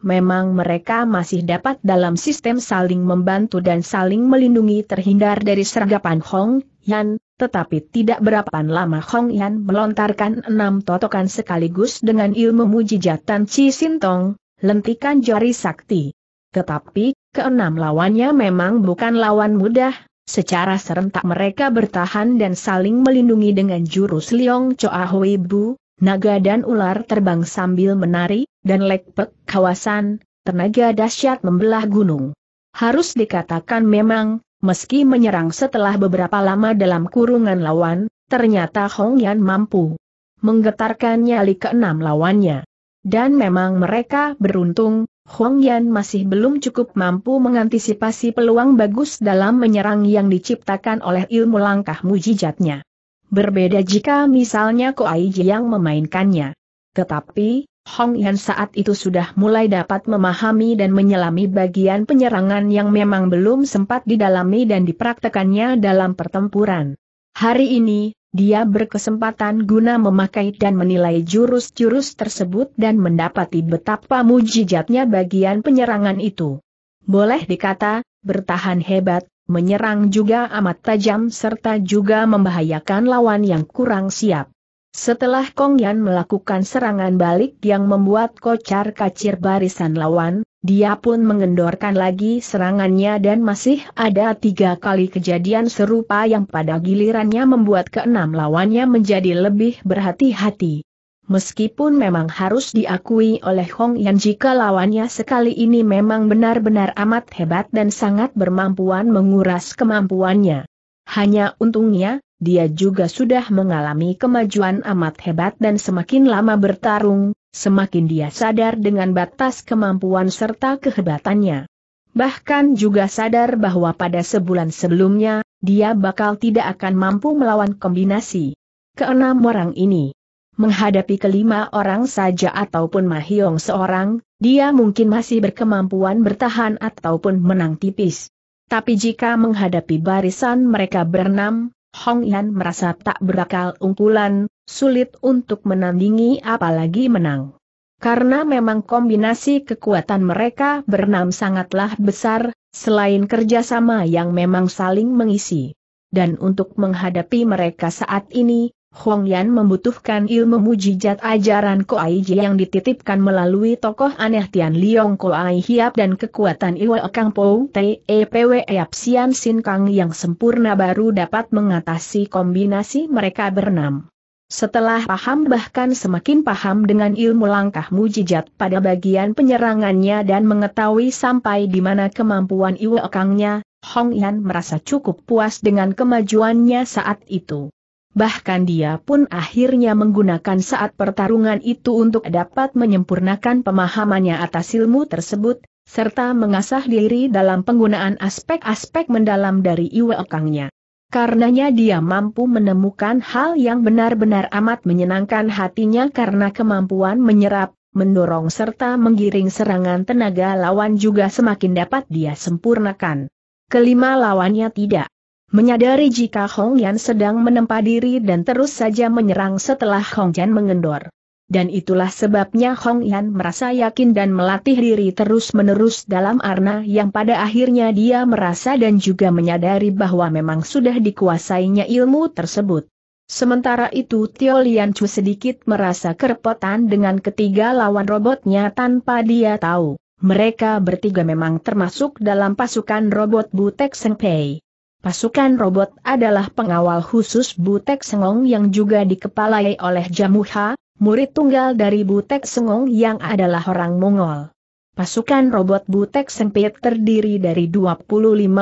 Memang mereka masih dapat dalam sistem saling membantu dan saling melindungi terhindar dari sergapan Hong Yan, tetapi tidak berapa lama Hong Yan melontarkan enam totokan sekaligus dengan ilmu mujizat Tan Chi Sintong, lentikan jari sakti. Tetapi, keenam lawannya memang bukan lawan mudah, secara serentak mereka bertahan dan saling melindungi dengan jurus Liong Choa Hui Bu, naga dan ular terbang sambil menari, dan lekpek kawasan, tenaga dahsyat membelah gunung. Harus dikatakan memang, Meski menyerang setelah beberapa lama dalam kurungan lawan, ternyata Hong Yan mampu menggetarkan nyali keenam lawannya. Dan memang mereka beruntung, Hong Yan masih belum cukup mampu mengantisipasi peluang bagus dalam menyerang yang diciptakan oleh ilmu langkah mujijatnya. Berbeda jika misalnya Ko Ji yang memainkannya. Tetapi, Hong Yan saat itu sudah mulai dapat memahami dan menyelami bagian penyerangan yang memang belum sempat didalami dan dipraktekannya dalam pertempuran. Hari ini, dia berkesempatan guna memakai dan menilai jurus-jurus tersebut dan mendapati betapa mujizatnya bagian penyerangan itu. Boleh dikata, bertahan hebat, menyerang juga amat tajam serta juga membahayakan lawan yang kurang siap. Setelah Kong Yan melakukan serangan balik yang membuat kocar kacir barisan lawan, dia pun mengendorkan lagi serangannya dan masih ada tiga kali kejadian serupa yang pada gilirannya membuat keenam lawannya menjadi lebih berhati-hati. Meskipun memang harus diakui oleh Hong Yan jika lawannya sekali ini memang benar-benar amat hebat dan sangat bermampuan menguras kemampuannya. Hanya untungnya, dia juga sudah mengalami kemajuan amat hebat dan semakin lama bertarung, semakin dia sadar dengan batas kemampuan serta kehebatannya. Bahkan juga sadar bahwa pada sebulan sebelumnya, dia bakal tidak akan mampu melawan kombinasi keenam orang ini. Menghadapi kelima orang saja ataupun Mahiong seorang, dia mungkin masih berkemampuan bertahan ataupun menang tipis. Tapi jika menghadapi barisan mereka berenam, Hong Yan merasa tak berakal unggulan, sulit untuk menandingi apalagi menang. Karena memang kombinasi kekuatan mereka bernam sangatlah besar, selain kerjasama yang memang saling mengisi. Dan untuk menghadapi mereka saat ini, Hong Yan membutuhkan ilmu mujizat ajaran Ai Ji yang dititipkan melalui tokoh aneh Tian Liong Koai Hiap dan kekuatan Iwa Kang Pou T.E.P.W. E, Eap Sian Sin Kang yang sempurna baru dapat mengatasi kombinasi mereka berenam. Setelah paham bahkan semakin paham dengan ilmu langkah mujizat pada bagian penyerangannya dan mengetahui sampai di mana kemampuan Iwa Kangnya, Hong Yan merasa cukup puas dengan kemajuannya saat itu bahkan dia pun akhirnya menggunakan saat pertarungan itu untuk dapat menyempurnakan pemahamannya atas ilmu tersebut, serta mengasah diri dalam penggunaan aspek-aspek mendalam dari Iwekangnya. Karenanya dia mampu menemukan hal yang benar-benar amat menyenangkan hatinya karena kemampuan menyerap, mendorong serta menggiring serangan tenaga lawan juga semakin dapat dia sempurnakan. Kelima lawannya tidak Menyadari jika Hong Yan sedang menempa diri dan terus saja menyerang setelah Hong Yan mengendor. Dan itulah sebabnya Hong Yan merasa yakin dan melatih diri terus-menerus dalam arna yang pada akhirnya dia merasa dan juga menyadari bahwa memang sudah dikuasainya ilmu tersebut. Sementara itu Tio Lian Chu sedikit merasa kerepotan dengan ketiga lawan robotnya tanpa dia tahu. Mereka bertiga memang termasuk dalam pasukan robot Butek Sengpei. Pasukan robot adalah pengawal khusus Butek Sengong yang juga dikepalai oleh Jamuha, murid tunggal dari Butek Sengong yang adalah orang Mongol. Pasukan robot Butek sempit terdiri dari 25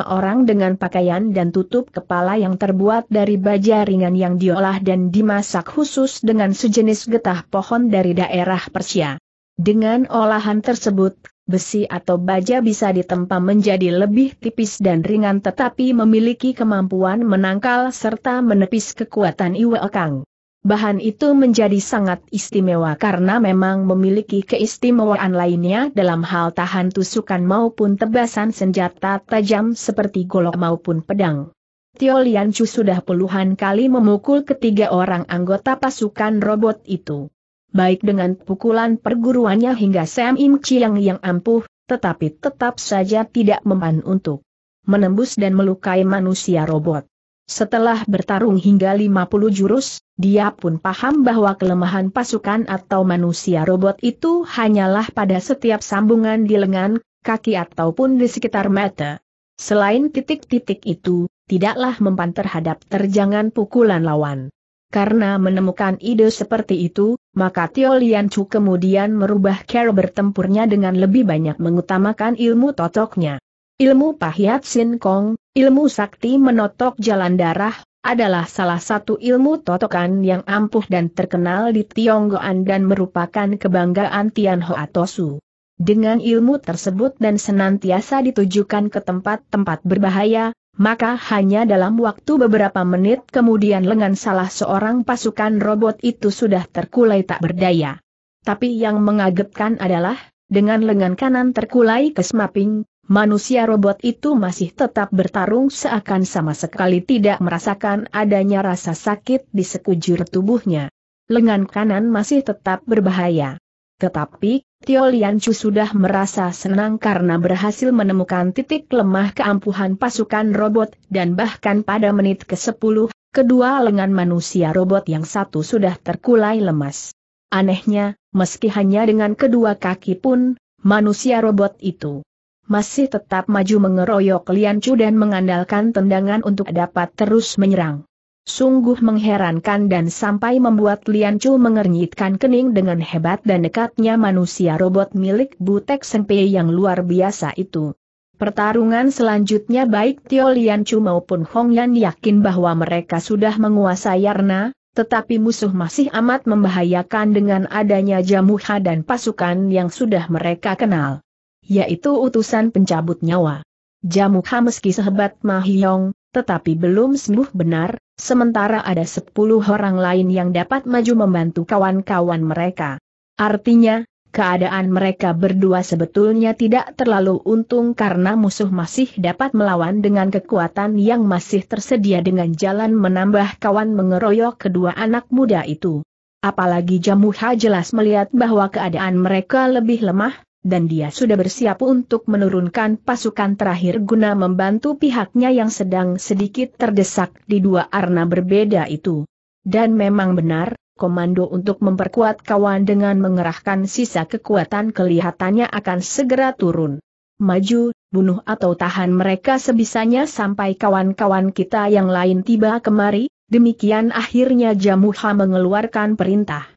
orang dengan pakaian dan tutup kepala yang terbuat dari baja ringan yang diolah dan dimasak khusus dengan sejenis getah pohon dari daerah Persia. Dengan olahan tersebut, besi atau baja bisa ditempa menjadi lebih tipis dan ringan tetapi memiliki kemampuan menangkal serta menepis kekuatan Iwekang. Bahan itu menjadi sangat istimewa karena memang memiliki keistimewaan lainnya dalam hal tahan tusukan maupun tebasan senjata tajam seperti golok maupun pedang. Tio Lian Chu sudah puluhan kali memukul ketiga orang anggota pasukan robot itu baik dengan pukulan perguruannya hingga Sam Im Chiang yang ampuh, tetapi tetap saja tidak mempan untuk menembus dan melukai manusia robot. Setelah bertarung hingga 50 jurus, dia pun paham bahwa kelemahan pasukan atau manusia robot itu hanyalah pada setiap sambungan di lengan, kaki ataupun di sekitar mata. Selain titik-titik itu, tidaklah mempan terhadap terjangan pukulan lawan. Karena menemukan ide seperti itu, maka Tio Lian Chu kemudian merubah cara bertempurnya dengan lebih banyak mengutamakan ilmu totoknya. Ilmu Pahiat Sin Kong, ilmu sakti menotok jalan darah, adalah salah satu ilmu totokan yang ampuh dan terkenal di Tionggoan dan merupakan kebanggaan Tian Tianhoa Tosu. Dengan ilmu tersebut dan senantiasa ditujukan ke tempat-tempat berbahaya, maka hanya dalam waktu beberapa menit kemudian lengan salah seorang pasukan robot itu sudah terkulai tak berdaya. Tapi yang mengagetkan adalah, dengan lengan kanan terkulai ke smaping, manusia robot itu masih tetap bertarung seakan sama sekali tidak merasakan adanya rasa sakit di sekujur tubuhnya. Lengan kanan masih tetap berbahaya. Tetapi, Tio Liancu sudah merasa senang karena berhasil menemukan titik lemah keampuhan pasukan robot dan bahkan pada menit ke-10, kedua lengan manusia robot yang satu sudah terkulai lemas. Anehnya, meski hanya dengan kedua kaki pun, manusia robot itu masih tetap maju mengeroyok Liancu dan mengandalkan tendangan untuk dapat terus menyerang. Sungguh mengherankan dan sampai membuat Lian Chu mengernyitkan kening dengan hebat dan dekatnya manusia robot milik Butek Senpei yang luar biasa itu. Pertarungan selanjutnya baik Tio Lian Chu maupun Hong Yan yakin bahwa mereka sudah menguasai Yarna, tetapi musuh masih amat membahayakan dengan adanya Jamuha dan pasukan yang sudah mereka kenal. Yaitu utusan pencabut nyawa. Jamuha meski sehebat Mahyong, tetapi belum sembuh benar, sementara ada sepuluh orang lain yang dapat maju membantu kawan-kawan mereka. Artinya, keadaan mereka berdua sebetulnya tidak terlalu untung karena musuh masih dapat melawan dengan kekuatan yang masih tersedia dengan jalan menambah kawan mengeroyok kedua anak muda itu. Apalagi Jamuha jelas melihat bahwa keadaan mereka lebih lemah, dan dia sudah bersiap untuk menurunkan pasukan terakhir guna membantu pihaknya yang sedang sedikit terdesak di dua arna berbeda itu. Dan memang benar, komando untuk memperkuat kawan dengan mengerahkan sisa kekuatan kelihatannya akan segera turun. Maju, bunuh atau tahan mereka sebisanya sampai kawan-kawan kita yang lain tiba kemari, demikian akhirnya Jamuha mengeluarkan perintah.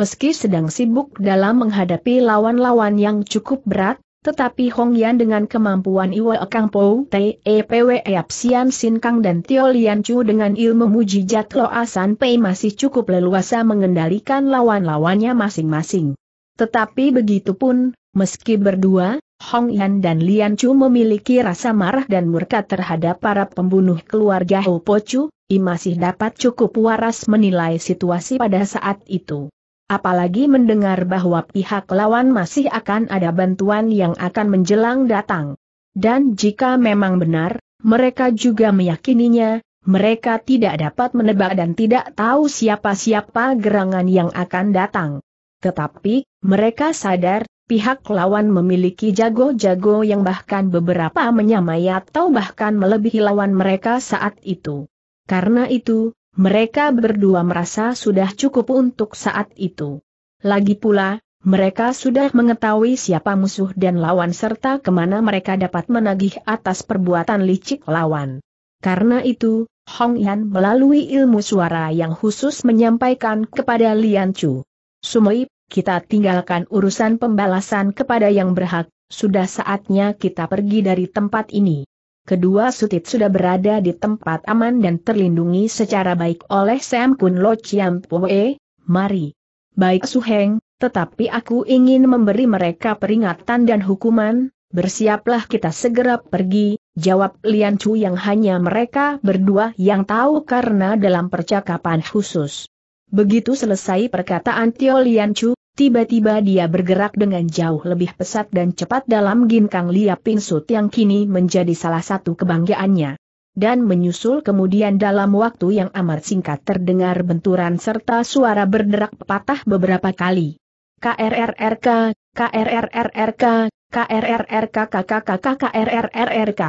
Meski sedang sibuk dalam menghadapi lawan-lawan yang cukup berat, tetapi Hong Yan dengan kemampuan Iwa Kang Po Te Pwe Sian Sin Kang dan Tio Lian Chu dengan ilmu mujijat Lo Asan Pei masih cukup leluasa mengendalikan lawan-lawannya masing-masing. Tetapi begitupun, meski berdua, Hong Yan dan Lian Chu memiliki rasa marah dan murka terhadap para pembunuh keluarga Ho Po Chu, I masih dapat cukup waras menilai situasi pada saat itu. Apalagi mendengar bahwa pihak lawan masih akan ada bantuan yang akan menjelang datang. Dan jika memang benar, mereka juga meyakininya, mereka tidak dapat menebak dan tidak tahu siapa-siapa gerangan yang akan datang. Tetapi, mereka sadar, pihak lawan memiliki jago-jago yang bahkan beberapa menyamai atau bahkan melebihi lawan mereka saat itu. Karena itu, mereka berdua merasa sudah cukup untuk saat itu. Lagi pula, mereka sudah mengetahui siapa musuh dan lawan serta kemana mereka dapat menagih atas perbuatan licik lawan. Karena itu, Hong Yan melalui ilmu suara yang khusus menyampaikan kepada Lian Chu. Sumoi, kita tinggalkan urusan pembalasan kepada yang berhak, sudah saatnya kita pergi dari tempat ini kedua sutit sudah berada di tempat aman dan terlindungi secara baik oleh Sam Kun Lo Chiam Pue, mari. Baik Suheng, tetapi aku ingin memberi mereka peringatan dan hukuman, bersiaplah kita segera pergi, jawab Lian Chu yang hanya mereka berdua yang tahu karena dalam percakapan khusus. Begitu selesai perkataan Tio Lian Chu, Tiba-tiba dia bergerak dengan jauh lebih pesat dan cepat dalam ginkang liap Pinsut yang kini menjadi salah satu kebanggaannya. Dan menyusul kemudian dalam waktu yang amat singkat terdengar benturan serta suara berderak patah beberapa kali. KRRRK, krrrk, KRRRK KKKK krrrk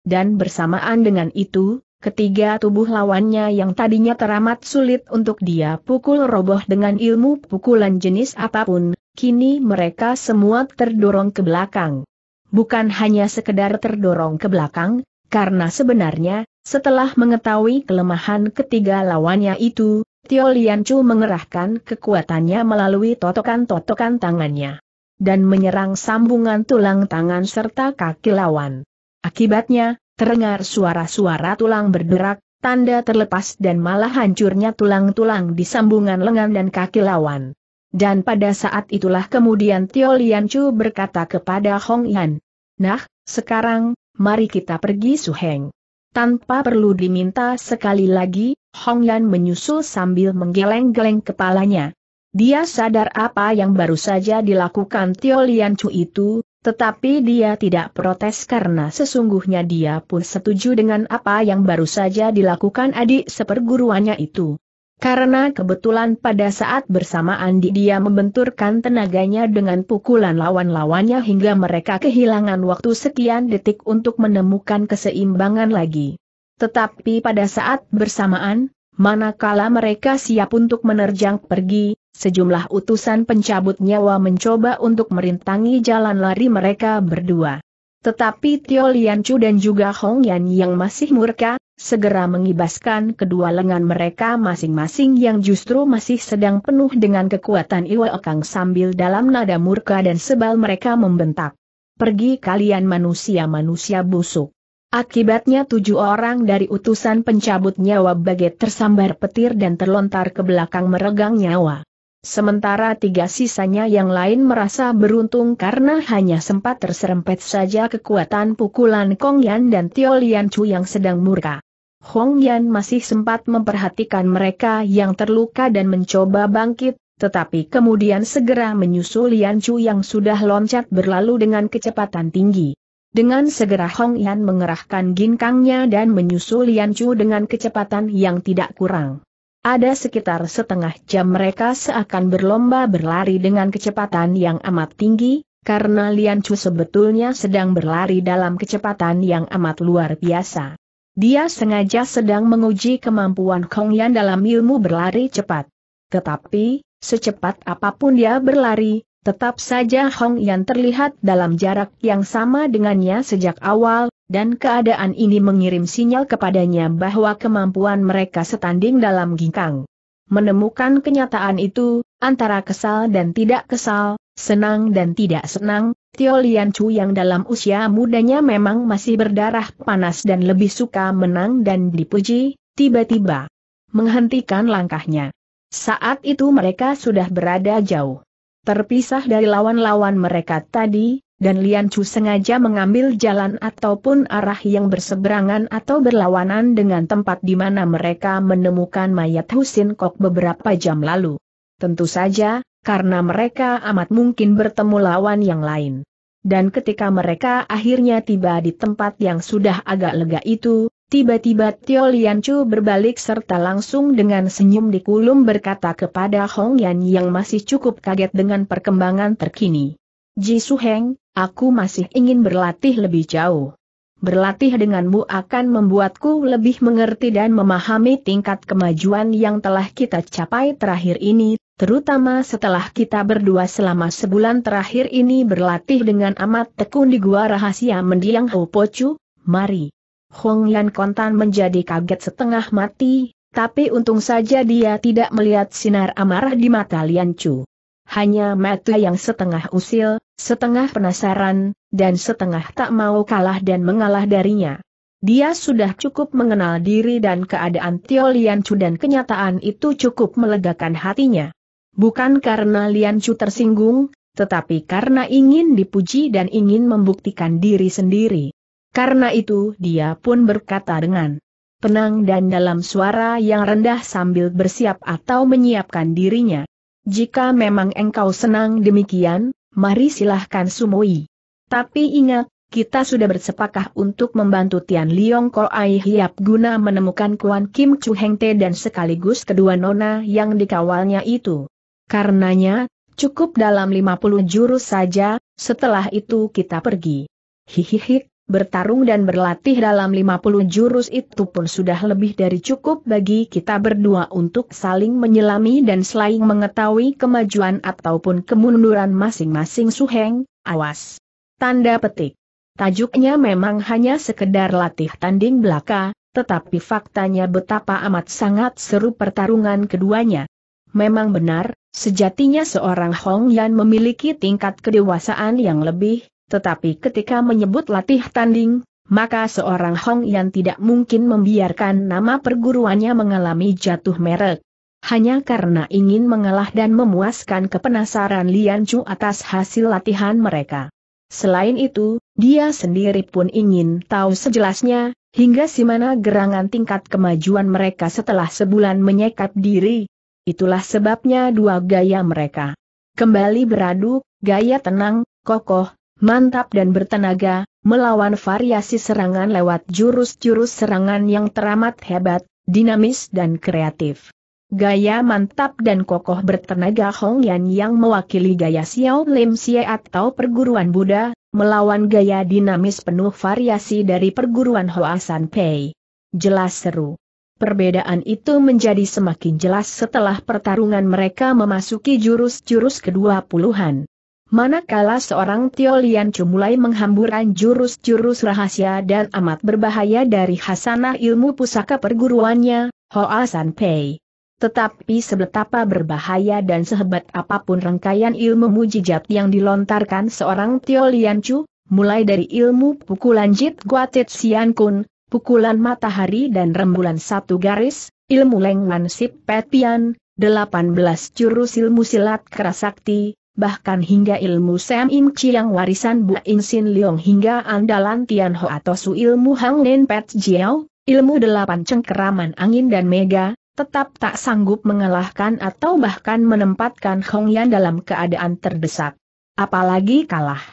Dan bersamaan dengan itu, Ketiga tubuh lawannya yang tadinya teramat sulit untuk dia pukul roboh dengan ilmu pukulan jenis apapun, kini mereka semua terdorong ke belakang. Bukan hanya sekedar terdorong ke belakang, karena sebenarnya, setelah mengetahui kelemahan ketiga lawannya itu, Tio Chu mengerahkan kekuatannya melalui totokan-totokan tangannya. Dan menyerang sambungan tulang tangan serta kaki lawan. Akibatnya, Terengar suara-suara tulang berderak, tanda terlepas dan malah hancurnya tulang-tulang di sambungan lengan dan kaki lawan. Dan pada saat itulah kemudian Tio Lian Chu berkata kepada Hong Yan, Nah, sekarang, mari kita pergi Su Heng." Tanpa perlu diminta sekali lagi, Hong Yan menyusul sambil menggeleng-geleng kepalanya. Dia sadar apa yang baru saja dilakukan Tio Lian Chu itu, tetapi dia tidak protes karena sesungguhnya dia pun setuju dengan apa yang baru saja dilakukan adik seperguruannya itu. Karena kebetulan pada saat bersamaan dia membenturkan tenaganya dengan pukulan lawan-lawannya hingga mereka kehilangan waktu sekian detik untuk menemukan keseimbangan lagi. Tetapi pada saat bersamaan, manakala mereka siap untuk menerjang pergi, sejumlah utusan pencabut nyawa mencoba untuk merintangi jalan lari mereka berdua. Tetapi Tio Chu dan juga Hong Yan yang masih murka, segera mengibaskan kedua lengan mereka masing-masing yang justru masih sedang penuh dengan kekuatan Iwa Kang sambil dalam nada murka dan sebal mereka membentak. Pergi kalian manusia-manusia busuk. Akibatnya tujuh orang dari utusan pencabut nyawa bagai tersambar petir dan terlontar ke belakang meregang nyawa. Sementara tiga sisanya yang lain merasa beruntung karena hanya sempat terserempet saja kekuatan pukulan Kong Yan dan Tio Lian Chu yang sedang murka. Hong Yan masih sempat memperhatikan mereka yang terluka dan mencoba bangkit, tetapi kemudian segera menyusul Lian Chu yang sudah loncat berlalu dengan kecepatan tinggi. Dengan segera Hong Yan mengerahkan ginkangnya dan menyusul Lian Chu dengan kecepatan yang tidak kurang ada sekitar setengah jam mereka seakan berlomba berlari dengan kecepatan yang amat tinggi, karena Lian Chu sebetulnya sedang berlari dalam kecepatan yang amat luar biasa. Dia sengaja sedang menguji kemampuan Kong Yan dalam ilmu berlari cepat. Tetapi, secepat apapun dia berlari, tetap saja Hong Yan terlihat dalam jarak yang sama dengannya sejak awal dan keadaan ini mengirim sinyal kepadanya bahwa kemampuan mereka setanding dalam ginkang. Menemukan kenyataan itu, antara kesal dan tidak kesal, senang dan tidak senang, Tio Lian Chu yang dalam usia mudanya memang masih berdarah panas dan lebih suka menang dan dipuji, tiba-tiba menghentikan langkahnya. Saat itu mereka sudah berada jauh. Terpisah dari lawan-lawan mereka tadi, dan Lian Chu sengaja mengambil jalan ataupun arah yang berseberangan atau berlawanan dengan tempat di mana mereka menemukan mayat Husin Kok beberapa jam lalu. Tentu saja, karena mereka amat mungkin bertemu lawan yang lain. Dan ketika mereka akhirnya tiba di tempat yang sudah agak lega itu, tiba-tiba Tio Lian Chu berbalik serta langsung dengan senyum di kulum berkata kepada Hong Yan yang masih cukup kaget dengan perkembangan terkini. Ji Su Heng, aku masih ingin berlatih lebih jauh. Berlatih denganmu akan membuatku lebih mengerti dan memahami tingkat kemajuan yang telah kita capai terakhir ini, terutama setelah kita berdua selama sebulan terakhir ini berlatih dengan amat tekun di gua rahasia mendiang Ho Chu. mari. Hong Yan Kontan menjadi kaget setengah mati, tapi untung saja dia tidak melihat sinar amarah di mata Lian Chu hanya mata yang setengah usil, setengah penasaran, dan setengah tak mau kalah dan mengalah darinya. Dia sudah cukup mengenal diri dan keadaan Tio Lian Chu dan kenyataan itu cukup melegakan hatinya. Bukan karena Lian Chu tersinggung, tetapi karena ingin dipuji dan ingin membuktikan diri sendiri. Karena itu dia pun berkata dengan tenang dan dalam suara yang rendah sambil bersiap atau menyiapkan dirinya jika memang engkau senang demikian, mari silahkan sumoi. Tapi ingat, kita sudah bersepakah untuk membantu Tian Liong Ko Ai Hiap guna menemukan Kuan Kim Chu Heng Te dan sekaligus kedua nona yang dikawalnya itu. Karenanya, cukup dalam 50 jurus saja, setelah itu kita pergi. Hihihi, bertarung dan berlatih dalam 50 jurus itu pun sudah lebih dari cukup bagi kita berdua untuk saling menyelami dan selain mengetahui kemajuan ataupun kemunduran masing-masing suheng, awas. Tanda petik. Tajuknya memang hanya sekedar latih tanding belaka, tetapi faktanya betapa amat sangat seru pertarungan keduanya. Memang benar, sejatinya seorang Hong Yan memiliki tingkat kedewasaan yang lebih, tetapi ketika menyebut latih tanding, maka seorang Hong yang tidak mungkin membiarkan nama perguruannya mengalami jatuh merek. Hanya karena ingin mengalah dan memuaskan kepenasaran Lian Chu atas hasil latihan mereka. Selain itu, dia sendiri pun ingin tahu sejelasnya, hingga si mana gerangan tingkat kemajuan mereka setelah sebulan menyekap diri. Itulah sebabnya dua gaya mereka. Kembali beradu, gaya tenang, kokoh, mantap dan bertenaga, melawan variasi serangan lewat jurus-jurus serangan yang teramat hebat, dinamis dan kreatif. Gaya mantap dan kokoh bertenaga Hong Yan yang mewakili gaya Xiao Lim Xie atau perguruan Buddha, melawan gaya dinamis penuh variasi dari perguruan Hoasan Pei. Jelas seru. Perbedaan itu menjadi semakin jelas setelah pertarungan mereka memasuki jurus-jurus kedua puluhan. Manakala seorang Tio Chu mulai menghamburkan jurus-jurus rahasia dan amat berbahaya dari hasanah ilmu pusaka perguruannya, Hoa San Pei. Tetapi sebetapa berbahaya dan sehebat apapun rangkaian ilmu mujijat yang dilontarkan seorang Tio Chu, mulai dari ilmu pukulan Jit Guatit Sian Kun, pukulan matahari dan rembulan satu garis, ilmu lengwan Sip Pian, 18 jurus ilmu silat kerasakti, bahkan hingga ilmu Sam Im Chiang warisan Bu In Sin Leong hingga andalan Tian Ho atau su ilmu Hang Nen Pet Jiao, ilmu delapan cengkeraman angin dan mega, tetap tak sanggup mengalahkan atau bahkan menempatkan Hong Yan dalam keadaan terdesak. Apalagi kalah.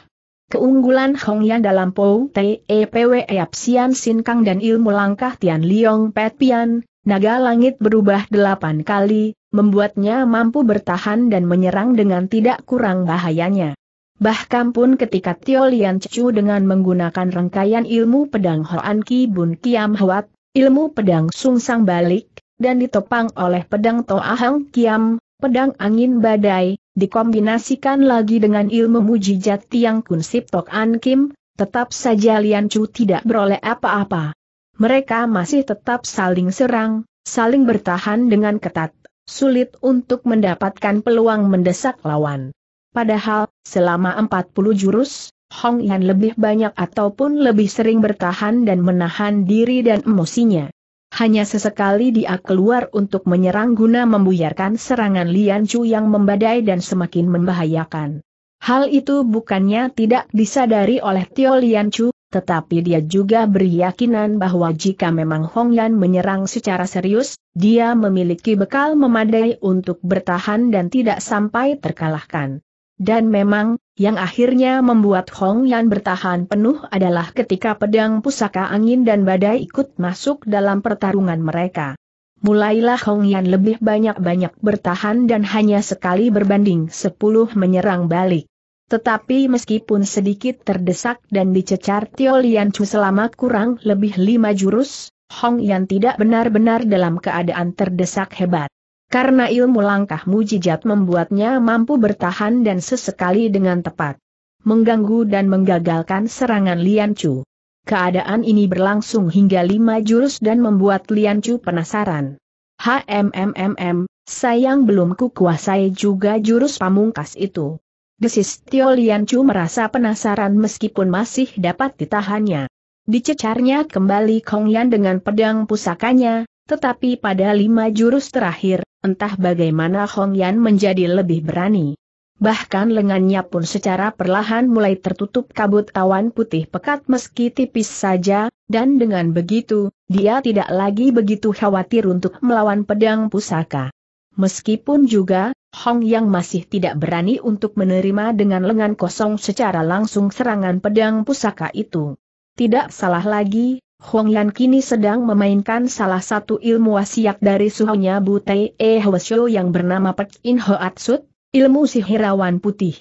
Keunggulan Hong Yan dalam Pou Te Pwe Yap Sian Sin Kang dan ilmu langkah Tian Leong Pet Pian, Naga langit berubah delapan kali, membuatnya mampu bertahan dan menyerang dengan tidak kurang bahayanya. Bahkan pun ketika Tio Lian Chu dengan menggunakan rangkaian ilmu pedang Hoan Ki Bun Kiam Huat, ilmu pedang Sung Sang Balik, dan ditopang oleh pedang Toahang Kiam, pedang angin badai, dikombinasikan lagi dengan ilmu mujijat Tiang Kun Sip Tok An Kim, tetap saja Lian Chu tidak beroleh apa-apa mereka masih tetap saling serang, saling bertahan dengan ketat, sulit untuk mendapatkan peluang mendesak lawan. Padahal, selama 40 jurus, Hong Yan lebih banyak ataupun lebih sering bertahan dan menahan diri dan emosinya. Hanya sesekali dia keluar untuk menyerang guna membuyarkan serangan Lian Chu yang membadai dan semakin membahayakan. Hal itu bukannya tidak disadari oleh Tio Lian Chu, tetapi dia juga beryakinan bahwa jika memang Hong Yan menyerang secara serius, dia memiliki bekal memadai untuk bertahan dan tidak sampai terkalahkan. Dan memang, yang akhirnya membuat Hong Yan bertahan penuh adalah ketika pedang pusaka angin dan badai ikut masuk dalam pertarungan mereka. Mulailah Hong Yan lebih banyak-banyak bertahan dan hanya sekali berbanding 10 menyerang balik. Tetapi meskipun sedikit terdesak dan dicecar Tio Lian Chu selama kurang lebih lima jurus, Hong Yan tidak benar-benar dalam keadaan terdesak hebat. Karena ilmu langkah mujijat membuatnya mampu bertahan dan sesekali dengan tepat. Mengganggu dan menggagalkan serangan Lian Chu. Keadaan ini berlangsung hingga lima jurus dan membuat Lian Chu penasaran. HMMMM, sayang belum ku kuasai juga jurus pamungkas itu. Desis Tio Lian Chu merasa penasaran meskipun masih dapat ditahannya. Dicecarnya kembali Kong Yan dengan pedang pusakanya, tetapi pada lima jurus terakhir, entah bagaimana Kong Yan menjadi lebih berani. Bahkan lengannya pun secara perlahan mulai tertutup kabut awan putih pekat meski tipis saja, dan dengan begitu, dia tidak lagi begitu khawatir untuk melawan pedang pusaka. Meskipun juga, Hong Yang masih tidak berani untuk menerima dengan lengan kosong secara langsung serangan pedang pusaka itu. Tidak salah lagi, Hong Yan kini sedang memainkan salah satu ilmu wasiat dari suhunya Butai E Hwasyo yang bernama Pek In Hoatsut, ilmu sihirawan putih.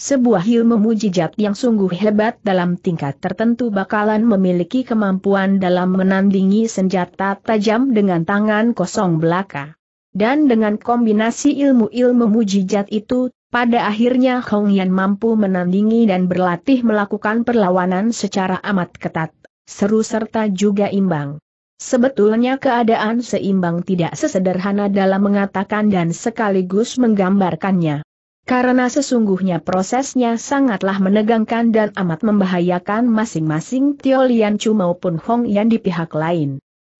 Sebuah ilmu mujijat yang sungguh hebat dalam tingkat tertentu bakalan memiliki kemampuan dalam menandingi senjata tajam dengan tangan kosong belaka. Dan dengan kombinasi ilmu-ilmu mujizat itu, pada akhirnya Hong Yan mampu menandingi dan berlatih melakukan perlawanan secara amat ketat, seru serta juga imbang. Sebetulnya keadaan seimbang tidak sesederhana dalam mengatakan dan sekaligus menggambarkannya. Karena sesungguhnya prosesnya sangatlah menegangkan dan amat membahayakan masing-masing Tio Lian Chu maupun Hong Yan di pihak lain.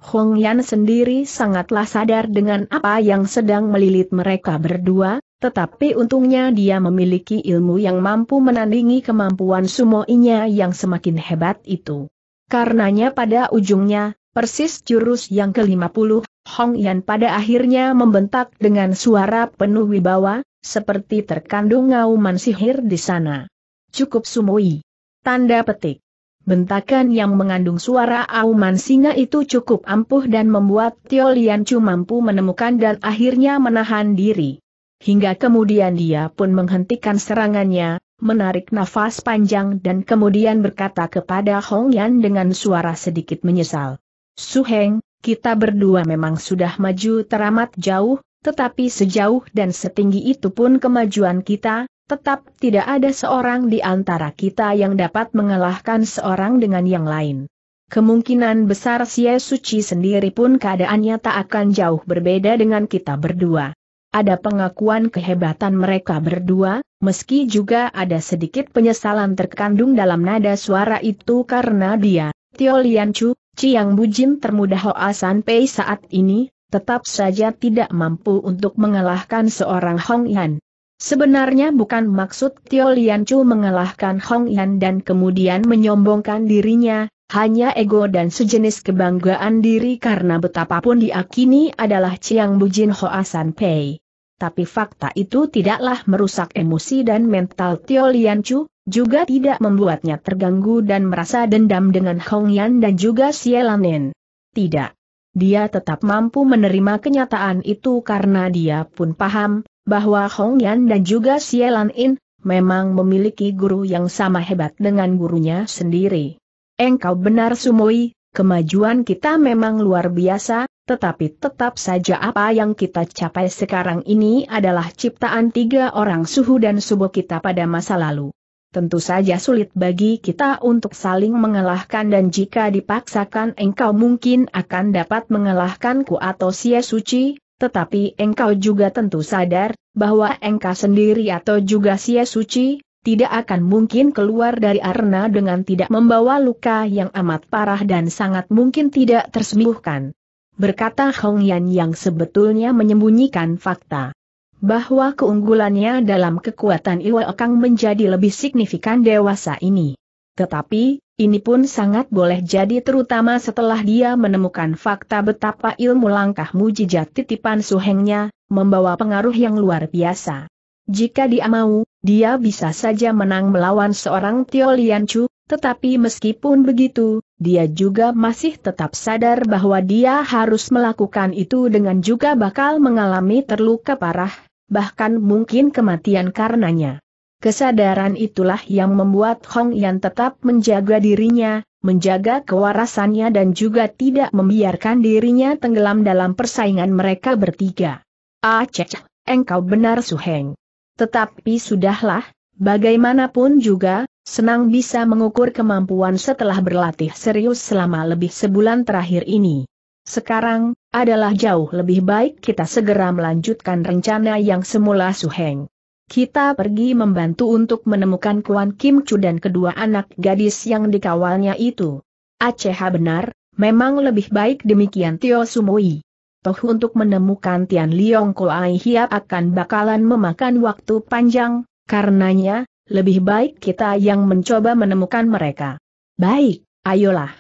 Hong Yan sendiri sangatlah sadar dengan apa yang sedang melilit mereka berdua, tetapi untungnya dia memiliki ilmu yang mampu menandingi kemampuan sumoinya yang semakin hebat itu. Karenanya pada ujungnya, persis jurus yang ke-50, Hong Yan pada akhirnya membentak dengan suara penuh wibawa, seperti terkandung ngauman sihir di sana. Cukup sumoi. Tanda petik. Bentakan yang mengandung suara auman singa itu cukup ampuh dan membuat Tio Lian Chu mampu menemukan dan akhirnya menahan diri. Hingga kemudian dia pun menghentikan serangannya, menarik nafas panjang dan kemudian berkata kepada Hong Yan dengan suara sedikit menyesal. Su Heng, kita berdua memang sudah maju teramat jauh, tetapi sejauh dan setinggi itu pun kemajuan kita, tetap tidak ada seorang di antara kita yang dapat mengalahkan seorang dengan yang lain. Kemungkinan besar Xie Suci sendiri pun keadaannya tak akan jauh berbeda dengan kita berdua. Ada pengakuan kehebatan mereka berdua, meski juga ada sedikit penyesalan terkandung dalam nada suara itu karena dia, Tio Lian Chu, Chiang Bujin termuda Hoa San Pei saat ini, tetap saja tidak mampu untuk mengalahkan seorang Hong Yan. Sebenarnya bukan maksud Tio Lian Chu mengalahkan Hong Yan dan kemudian menyombongkan dirinya, hanya ego dan sejenis kebanggaan diri karena betapapun diakini adalah Chiang Bujin Hoa San Pei. Tapi fakta itu tidaklah merusak emosi dan mental Tio Lian Chu, juga tidak membuatnya terganggu dan merasa dendam dengan Hong Yan dan juga Sielanen. Tidak. Dia tetap mampu menerima kenyataan itu karena dia pun paham, bahwa Hong Yan dan juga Sielan In, memang memiliki guru yang sama hebat dengan gurunya sendiri. Engkau benar Sumoi, kemajuan kita memang luar biasa, tetapi tetap saja apa yang kita capai sekarang ini adalah ciptaan tiga orang suhu dan subuh kita pada masa lalu. Tentu saja sulit bagi kita untuk saling mengalahkan dan jika dipaksakan engkau mungkin akan dapat mengalahkanku atau Sia Suci, tetapi engkau juga tentu sadar, bahwa engkau sendiri atau juga Sia Suci, tidak akan mungkin keluar dari arena dengan tidak membawa luka yang amat parah dan sangat mungkin tidak tersembuhkan. Berkata Hong Yan yang sebetulnya menyembunyikan fakta bahwa keunggulannya dalam kekuatan Iwa Kang menjadi lebih signifikan dewasa ini. Tetapi, ini pun sangat boleh jadi terutama setelah dia menemukan fakta betapa ilmu langkah mujizat titipan suhengnya, membawa pengaruh yang luar biasa. Jika dia mau, dia bisa saja menang melawan seorang Tio Chu, tetapi meskipun begitu, dia juga masih tetap sadar bahwa dia harus melakukan itu dengan juga bakal mengalami terluka parah, bahkan mungkin kematian karenanya. Kesadaran itulah yang membuat Hong Yan tetap menjaga dirinya, menjaga kewarasannya dan juga tidak membiarkan dirinya tenggelam dalam persaingan mereka bertiga. Ah cek, engkau benar Su Heng. Tetapi sudahlah, bagaimanapun juga, senang bisa mengukur kemampuan setelah berlatih serius selama lebih sebulan terakhir ini. Sekarang, adalah jauh lebih baik kita segera melanjutkan rencana yang semula Su Heng. Kita pergi membantu untuk menemukan Kuan Kim Chu dan kedua anak gadis yang dikawalnya itu. Aceh benar, memang lebih baik demikian Tio Sumoi. Toh untuk menemukan Tian Liong Koai Hiap akan bakalan memakan waktu panjang, karenanya, lebih baik kita yang mencoba menemukan mereka. Baik, ayolah.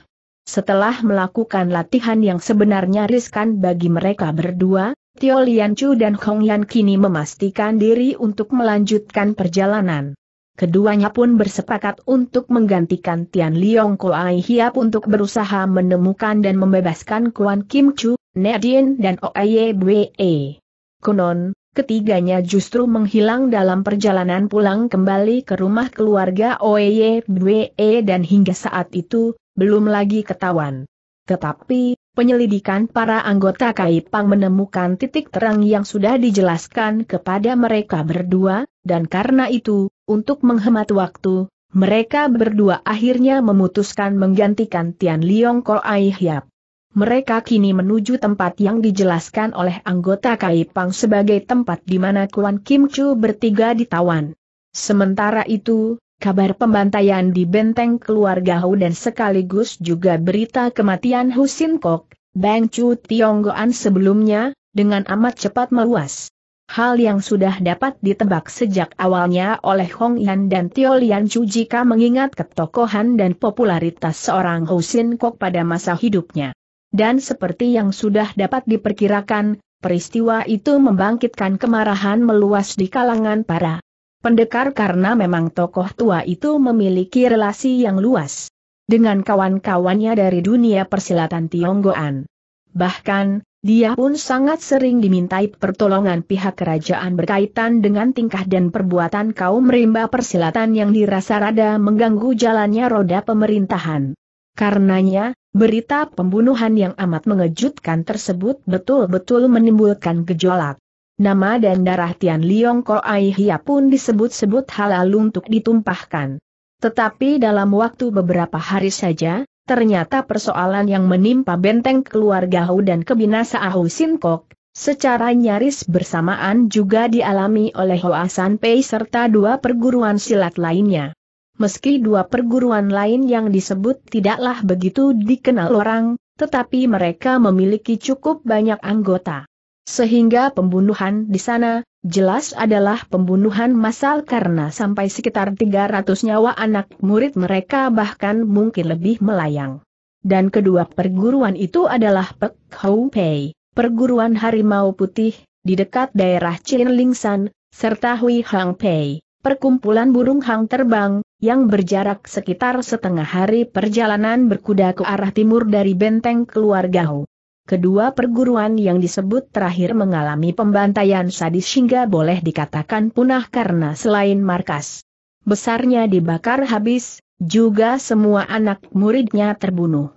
Setelah melakukan latihan yang sebenarnya riskan bagi mereka berdua, Tio Lian Chu dan Hong Yan kini memastikan diri untuk melanjutkan perjalanan. Keduanya pun bersepakat untuk menggantikan Tian Liong Koai Hiap untuk berusaha menemukan dan membebaskan Kuan Kim Chu, Nedin dan Oye Bwe. Konon, ketiganya justru menghilang dalam perjalanan pulang kembali ke rumah keluarga Oye Bwe dan hingga saat itu, belum lagi ketahuan. Tetapi, penyelidikan para anggota Kaipang menemukan titik terang yang sudah dijelaskan kepada mereka berdua, dan karena itu, untuk menghemat waktu, mereka berdua akhirnya memutuskan menggantikan Tian Liong Ai Hiap. Mereka kini menuju tempat yang dijelaskan oleh anggota Kaipang sebagai tempat di mana Kuan Kim Chu bertiga ditawan. Sementara itu, kabar pembantaian di benteng keluarga Hu dan sekaligus juga berita kematian Hu Sin Kok, Bang Chu Tionggoan sebelumnya, dengan amat cepat meluas. Hal yang sudah dapat ditebak sejak awalnya oleh Hong Yan dan Tio Lian Chu jika mengingat ketokohan dan popularitas seorang Hu Sin Kok pada masa hidupnya. Dan seperti yang sudah dapat diperkirakan, peristiwa itu membangkitkan kemarahan meluas di kalangan para pendekar karena memang tokoh tua itu memiliki relasi yang luas dengan kawan-kawannya dari dunia persilatan Tionggoan. Bahkan, dia pun sangat sering dimintai pertolongan pihak kerajaan berkaitan dengan tingkah dan perbuatan kaum rimba persilatan yang dirasa rada mengganggu jalannya roda pemerintahan. Karenanya, berita pembunuhan yang amat mengejutkan tersebut betul-betul menimbulkan gejolak. Nama dan darah Tian Liong Ai Hia pun disebut-sebut halal untuk ditumpahkan. Tetapi dalam waktu beberapa hari saja, ternyata persoalan yang menimpa benteng keluarga Hu dan kebinasa Hu Sin Kok, secara nyaris bersamaan juga dialami oleh Hoa San Pei serta dua perguruan silat lainnya. Meski dua perguruan lain yang disebut tidaklah begitu dikenal orang, tetapi mereka memiliki cukup banyak anggota. Sehingga pembunuhan di sana, jelas adalah pembunuhan massal karena sampai sekitar 300 nyawa anak murid mereka bahkan mungkin lebih melayang. Dan kedua perguruan itu adalah Pek Hou Pei, perguruan harimau putih, di dekat daerah Chinlingsan, serta Hui Hang Pei, perkumpulan burung hang terbang, yang berjarak sekitar setengah hari perjalanan berkuda ke arah timur dari benteng keluarga Hou. Kedua perguruan yang disebut terakhir mengalami pembantaian sadis hingga boleh dikatakan punah karena selain markas besarnya dibakar habis, juga semua anak muridnya terbunuh.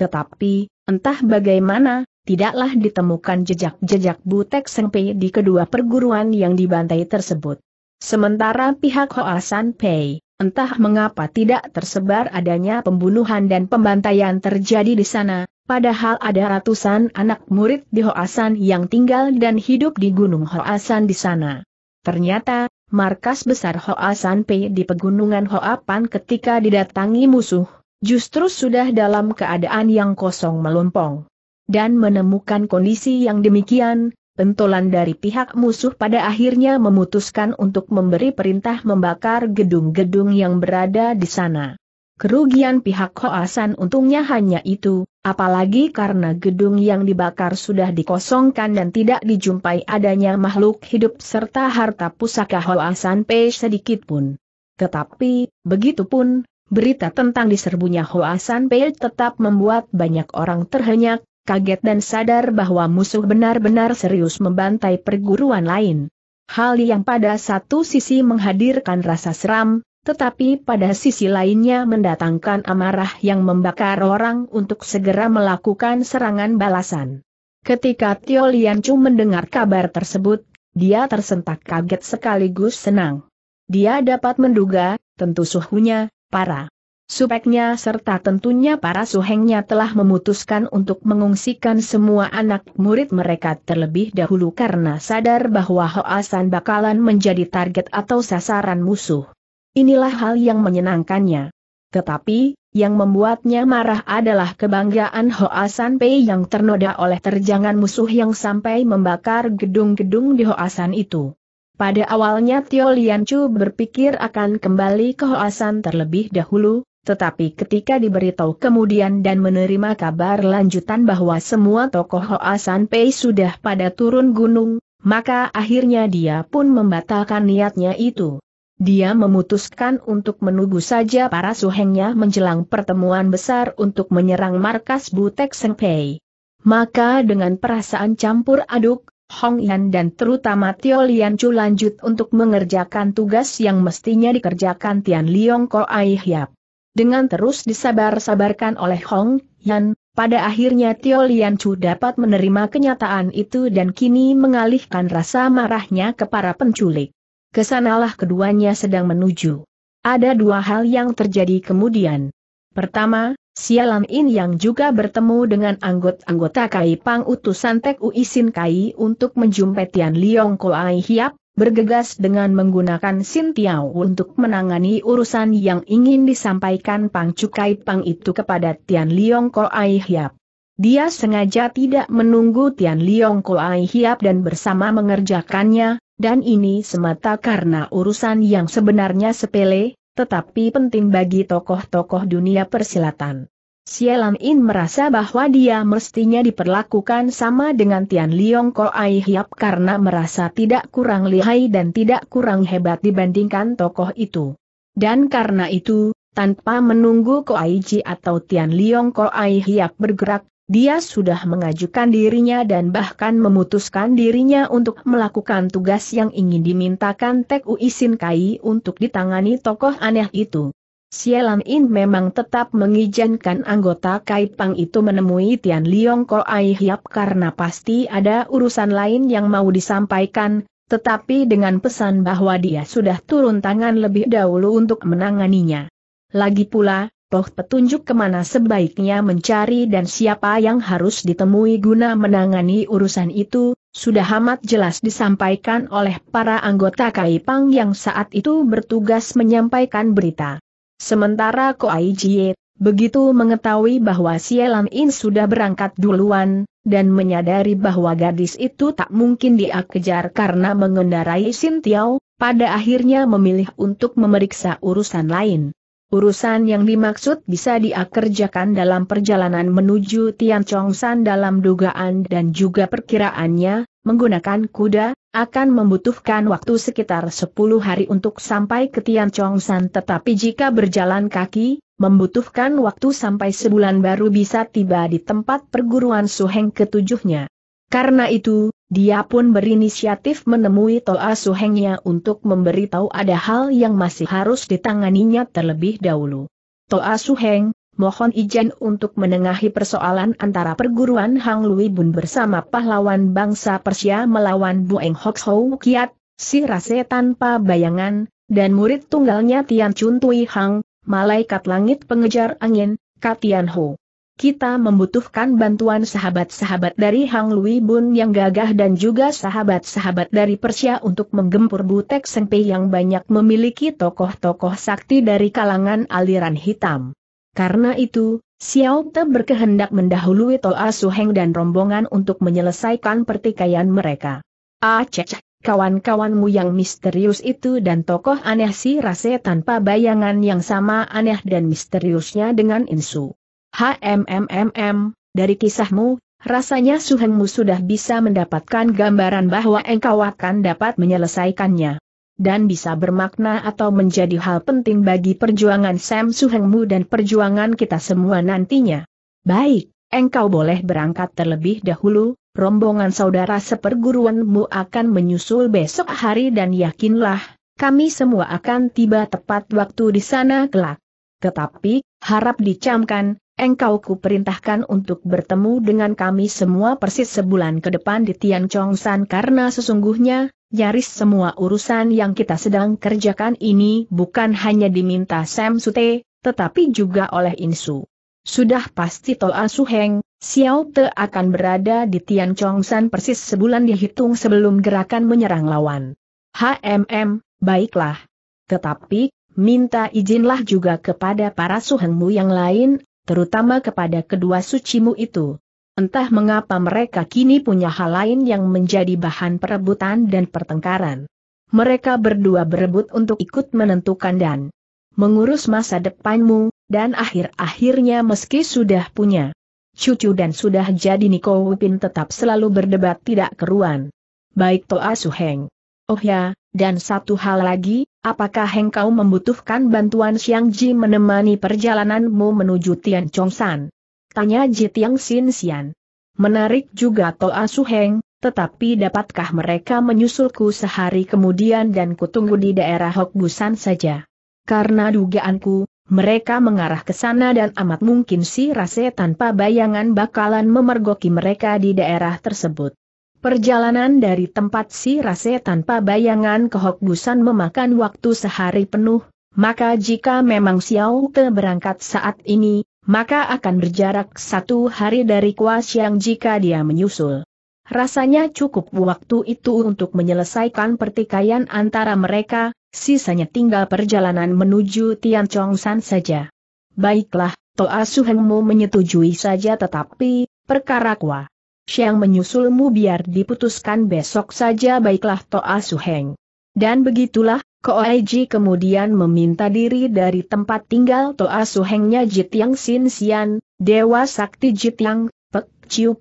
Tetapi, entah bagaimana, tidaklah ditemukan jejak-jejak Butek Sengpei di kedua perguruan yang dibantai tersebut. Sementara pihak Hoasan Pei, entah mengapa tidak tersebar adanya pembunuhan dan pembantaian terjadi di sana, Padahal ada ratusan anak murid di Hoasan yang tinggal dan hidup di Gunung Hoasan di sana. Ternyata, markas besar Hoasan P di pegunungan Hoapan ketika didatangi musuh, justru sudah dalam keadaan yang kosong melompong. Dan menemukan kondisi yang demikian, pentolan dari pihak musuh pada akhirnya memutuskan untuk memberi perintah membakar gedung-gedung yang berada di sana. Kerugian pihak Hoasan untungnya hanya itu, apalagi karena gedung yang dibakar sudah dikosongkan dan tidak dijumpai adanya makhluk hidup serta harta pusaka Hoasan Pei sedikit pun. Tetapi, begitupun, berita tentang diserbunya Hoasan Pei tetap membuat banyak orang terhenyak, kaget dan sadar bahwa musuh benar-benar serius membantai perguruan lain. Hal yang pada satu sisi menghadirkan rasa seram, tetapi pada sisi lainnya mendatangkan amarah yang membakar orang untuk segera melakukan serangan balasan. Ketika Tio Chu mendengar kabar tersebut, dia tersentak kaget sekaligus senang. Dia dapat menduga, tentu suhunya, para supeknya serta tentunya para suhengnya telah memutuskan untuk mengungsikan semua anak murid mereka terlebih dahulu karena sadar bahwa Hoasan bakalan menjadi target atau sasaran musuh. Inilah hal yang menyenangkannya. Tetapi, yang membuatnya marah adalah kebanggaan Hoasan Pei yang ternoda oleh terjangan musuh yang sampai membakar gedung-gedung di Hoasan itu. Pada awalnya Tio Chu berpikir akan kembali ke Hoasan terlebih dahulu, tetapi ketika diberitahu kemudian dan menerima kabar lanjutan bahwa semua tokoh Hoasan Pei sudah pada turun gunung, maka akhirnya dia pun membatalkan niatnya itu. Dia memutuskan untuk menunggu saja para suhengnya menjelang pertemuan besar untuk menyerang markas Butek Sengpei. Maka dengan perasaan campur aduk, Hong Yan dan terutama Tio Lian Chu lanjut untuk mengerjakan tugas yang mestinya dikerjakan Tian Liong Ko Ai Hiap. Dengan terus disabar-sabarkan oleh Hong Yan, pada akhirnya Tio Lian Chu dapat menerima kenyataan itu dan kini mengalihkan rasa marahnya ke para penculik kesanalah keduanya sedang menuju. Ada dua hal yang terjadi kemudian. Pertama, sialan In yang juga bertemu dengan anggota-anggota Kai Pang utusan Tek Uisin Kai untuk menjumpai Tian Liong Koai Hiap, bergegas dengan menggunakan Sin Tiao untuk menangani urusan yang ingin disampaikan Pang Cukai Pang itu kepada Tian Liong Koai Hiap. Dia sengaja tidak menunggu Tian Liong Koai Hiap dan bersama mengerjakannya, dan ini semata karena urusan yang sebenarnya sepele, tetapi penting bagi tokoh-tokoh dunia persilatan. Sialan In merasa bahwa dia mestinya diperlakukan sama dengan Tian Liong Ko Ai Hiap karena merasa tidak kurang lihai dan tidak kurang hebat dibandingkan tokoh itu. Dan karena itu, tanpa menunggu Ko Ai Ji atau Tian Liong Ko Ai Hiap bergerak, dia sudah mengajukan dirinya dan bahkan memutuskan dirinya untuk melakukan tugas yang ingin dimintakan Tek Uisin Kai untuk ditangani tokoh aneh itu. Sialan In memang tetap mengizinkan anggota Kai pang itu menemui Tian Liong Ko Ai Hiap karena pasti ada urusan lain yang mau disampaikan, tetapi dengan pesan bahwa dia sudah turun tangan lebih dahulu untuk menanganinya. Lagi pula, Toh petunjuk kemana sebaiknya mencari dan siapa yang harus ditemui guna menangani urusan itu, sudah amat jelas disampaikan oleh para anggota Kaipang yang saat itu bertugas menyampaikan berita. Sementara Koai Jie, begitu mengetahui bahwa Sielan In sudah berangkat duluan, dan menyadari bahwa gadis itu tak mungkin dia kejar karena mengendarai sintiao, pada akhirnya memilih untuk memeriksa urusan lain. Urusan yang dimaksud bisa diakerjakan dalam perjalanan menuju Tian Chongsan dalam dugaan dan juga perkiraannya, menggunakan kuda, akan membutuhkan waktu sekitar 10 hari untuk sampai ke Tian Chongsan tetapi jika berjalan kaki, membutuhkan waktu sampai sebulan baru bisa tiba di tempat perguruan Suheng ketujuhnya. Karena itu, dia pun berinisiatif menemui Toa Suhengnya untuk memberitahu ada hal yang masih harus ditanganinya terlebih dahulu. Toa Suheng, mohon izin untuk menengahi persoalan antara perguruan Hang Lui Bun bersama pahlawan bangsa Persia melawan Bueng Hok Hou Kiat, si rase tanpa bayangan, dan murid tunggalnya Tian Chun Tui Hang, malaikat langit pengejar angin, Katian Ho kita membutuhkan bantuan sahabat-sahabat dari Hang Lui Bun yang gagah dan juga sahabat-sahabat dari Persia untuk menggempur Butek Sengpe yang banyak memiliki tokoh-tokoh sakti dari kalangan aliran hitam. Karena itu, Xiao Te berkehendak mendahului Toa Heng dan rombongan untuk menyelesaikan pertikaian mereka. Aceh, ah, kawan-kawanmu yang misterius itu dan tokoh aneh si rase tanpa bayangan yang sama aneh dan misteriusnya dengan Insu. HMMMM, dari kisahmu, rasanya Suhengmu sudah bisa mendapatkan gambaran bahwa engkau akan dapat menyelesaikannya. Dan bisa bermakna atau menjadi hal penting bagi perjuangan Sam Suhengmu dan perjuangan kita semua nantinya. Baik, engkau boleh berangkat terlebih dahulu, rombongan saudara seperguruanmu akan menyusul besok hari dan yakinlah, kami semua akan tiba tepat waktu di sana kelak. Tetapi, harap dicamkan, engkau ku perintahkan untuk bertemu dengan kami semua persis sebulan ke depan di Tian Chong San karena sesungguhnya, nyaris semua urusan yang kita sedang kerjakan ini bukan hanya diminta Sam Sute, tetapi juga oleh Insu. Sudah pasti Toa Heng, Xiao Te akan berada di Tian Chong San persis sebulan dihitung sebelum gerakan menyerang lawan. HMM, baiklah. Tetapi, minta izinlah juga kepada para suhengmu yang lain terutama kepada kedua sucimu itu. Entah mengapa mereka kini punya hal lain yang menjadi bahan perebutan dan pertengkaran. Mereka berdua berebut untuk ikut menentukan dan mengurus masa depanmu, dan akhir-akhirnya meski sudah punya cucu dan sudah jadi Niko Wipin tetap selalu berdebat tidak keruan. Baik Toa Suheng. Oh ya, dan satu hal lagi, Apakah engkau membutuhkan bantuan Xiang Ji menemani perjalananmu menuju Tian Chong San? Tanya Ji Tiang Xin Xian. Menarik juga Toa Su Heng, tetapi dapatkah mereka menyusulku sehari kemudian dan kutunggu di daerah Hok Busan saja? Karena dugaanku, mereka mengarah ke sana dan amat mungkin si Rase tanpa bayangan bakalan memergoki mereka di daerah tersebut. Perjalanan dari tempat si Rase tanpa bayangan ke Hokbusan memakan waktu sehari penuh, maka jika memang Xiao Te berangkat saat ini, maka akan berjarak satu hari dari Kua yang jika dia menyusul. Rasanya cukup waktu itu untuk menyelesaikan pertikaian antara mereka, sisanya tinggal perjalanan menuju Tian Chong San saja. Baiklah, Toa Suhengmu menyetujui saja tetapi, perkara kuah. Siang menyusulmu biar diputuskan besok saja baiklah Toa Suheng. Dan begitulah, Koaiji kemudian meminta diri dari tempat tinggal Toa Suhengnya Jitiang Sin Sian, Dewa Sakti Jitiang, Pek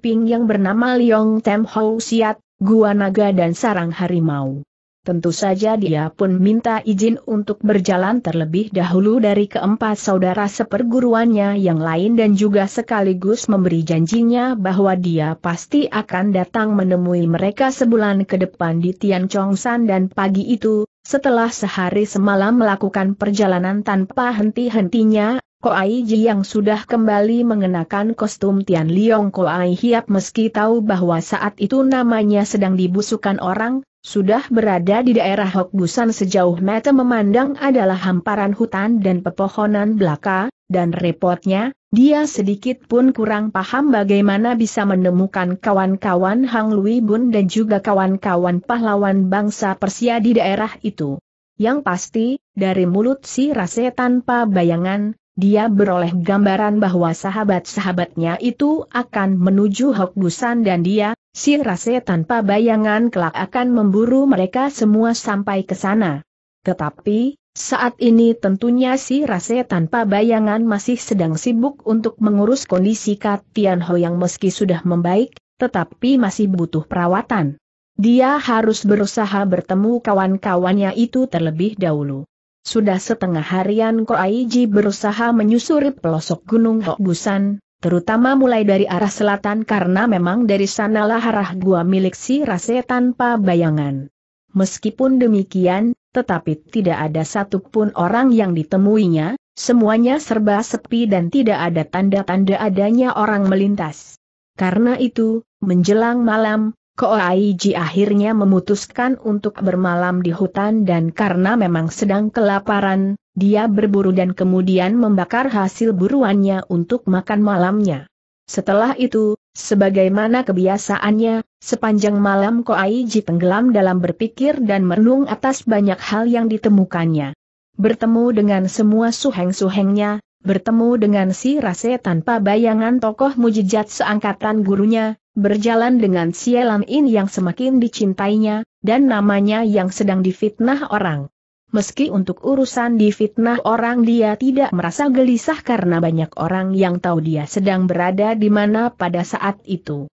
Ping yang bernama Liong Tem Hou Siat, Gua Naga dan Sarang Harimau. Tentu saja dia pun minta izin untuk berjalan terlebih dahulu dari keempat saudara seperguruannya yang lain dan juga sekaligus memberi janjinya bahwa dia pasti akan datang menemui mereka sebulan ke depan di Tian Chongsan dan pagi itu, setelah sehari semalam melakukan perjalanan tanpa henti-hentinya, Koai Ji yang sudah kembali mengenakan kostum Tian Liong Koai Hiap meski tahu bahwa saat itu namanya sedang dibusukan orang, sudah berada di daerah Hokbusan sejauh mata memandang adalah hamparan hutan dan pepohonan belaka, dan repotnya, dia sedikit pun kurang paham bagaimana bisa menemukan kawan-kawan Hang Lui Bun dan juga kawan-kawan pahlawan bangsa Persia di daerah itu. Yang pasti, dari mulut si rase tanpa bayangan, dia beroleh gambaran bahwa sahabat-sahabatnya itu akan menuju Hokbusan dan dia, si Rase tanpa bayangan kelak akan memburu mereka semua sampai ke sana. Tetapi, saat ini tentunya si Rase tanpa bayangan masih sedang sibuk untuk mengurus kondisi Katian Ho yang meski sudah membaik, tetapi masih butuh perawatan. Dia harus berusaha bertemu kawan-kawannya itu terlebih dahulu. Sudah setengah harian Ko Aiji berusaha menyusuri pelosok gunung Busan, terutama mulai dari arah selatan karena memang dari sanalah arah gua milik si Rase tanpa bayangan. Meskipun demikian, tetapi tidak ada satupun orang yang ditemuinya, semuanya serba sepi dan tidak ada tanda-tanda adanya orang melintas. Karena itu, menjelang malam, Koaiji akhirnya memutuskan untuk bermalam di hutan dan karena memang sedang kelaparan, dia berburu dan kemudian membakar hasil buruannya untuk makan malamnya. Setelah itu, sebagaimana kebiasaannya, sepanjang malam Koaiji tenggelam dalam berpikir dan merenung atas banyak hal yang ditemukannya. Bertemu dengan semua suheng-suhengnya, bertemu dengan si Rase tanpa bayangan tokoh mujizat seangkatan gurunya, berjalan dengan Sialan In yang semakin dicintainya, dan namanya yang sedang difitnah orang. Meski untuk urusan difitnah orang dia tidak merasa gelisah karena banyak orang yang tahu dia sedang berada di mana pada saat itu.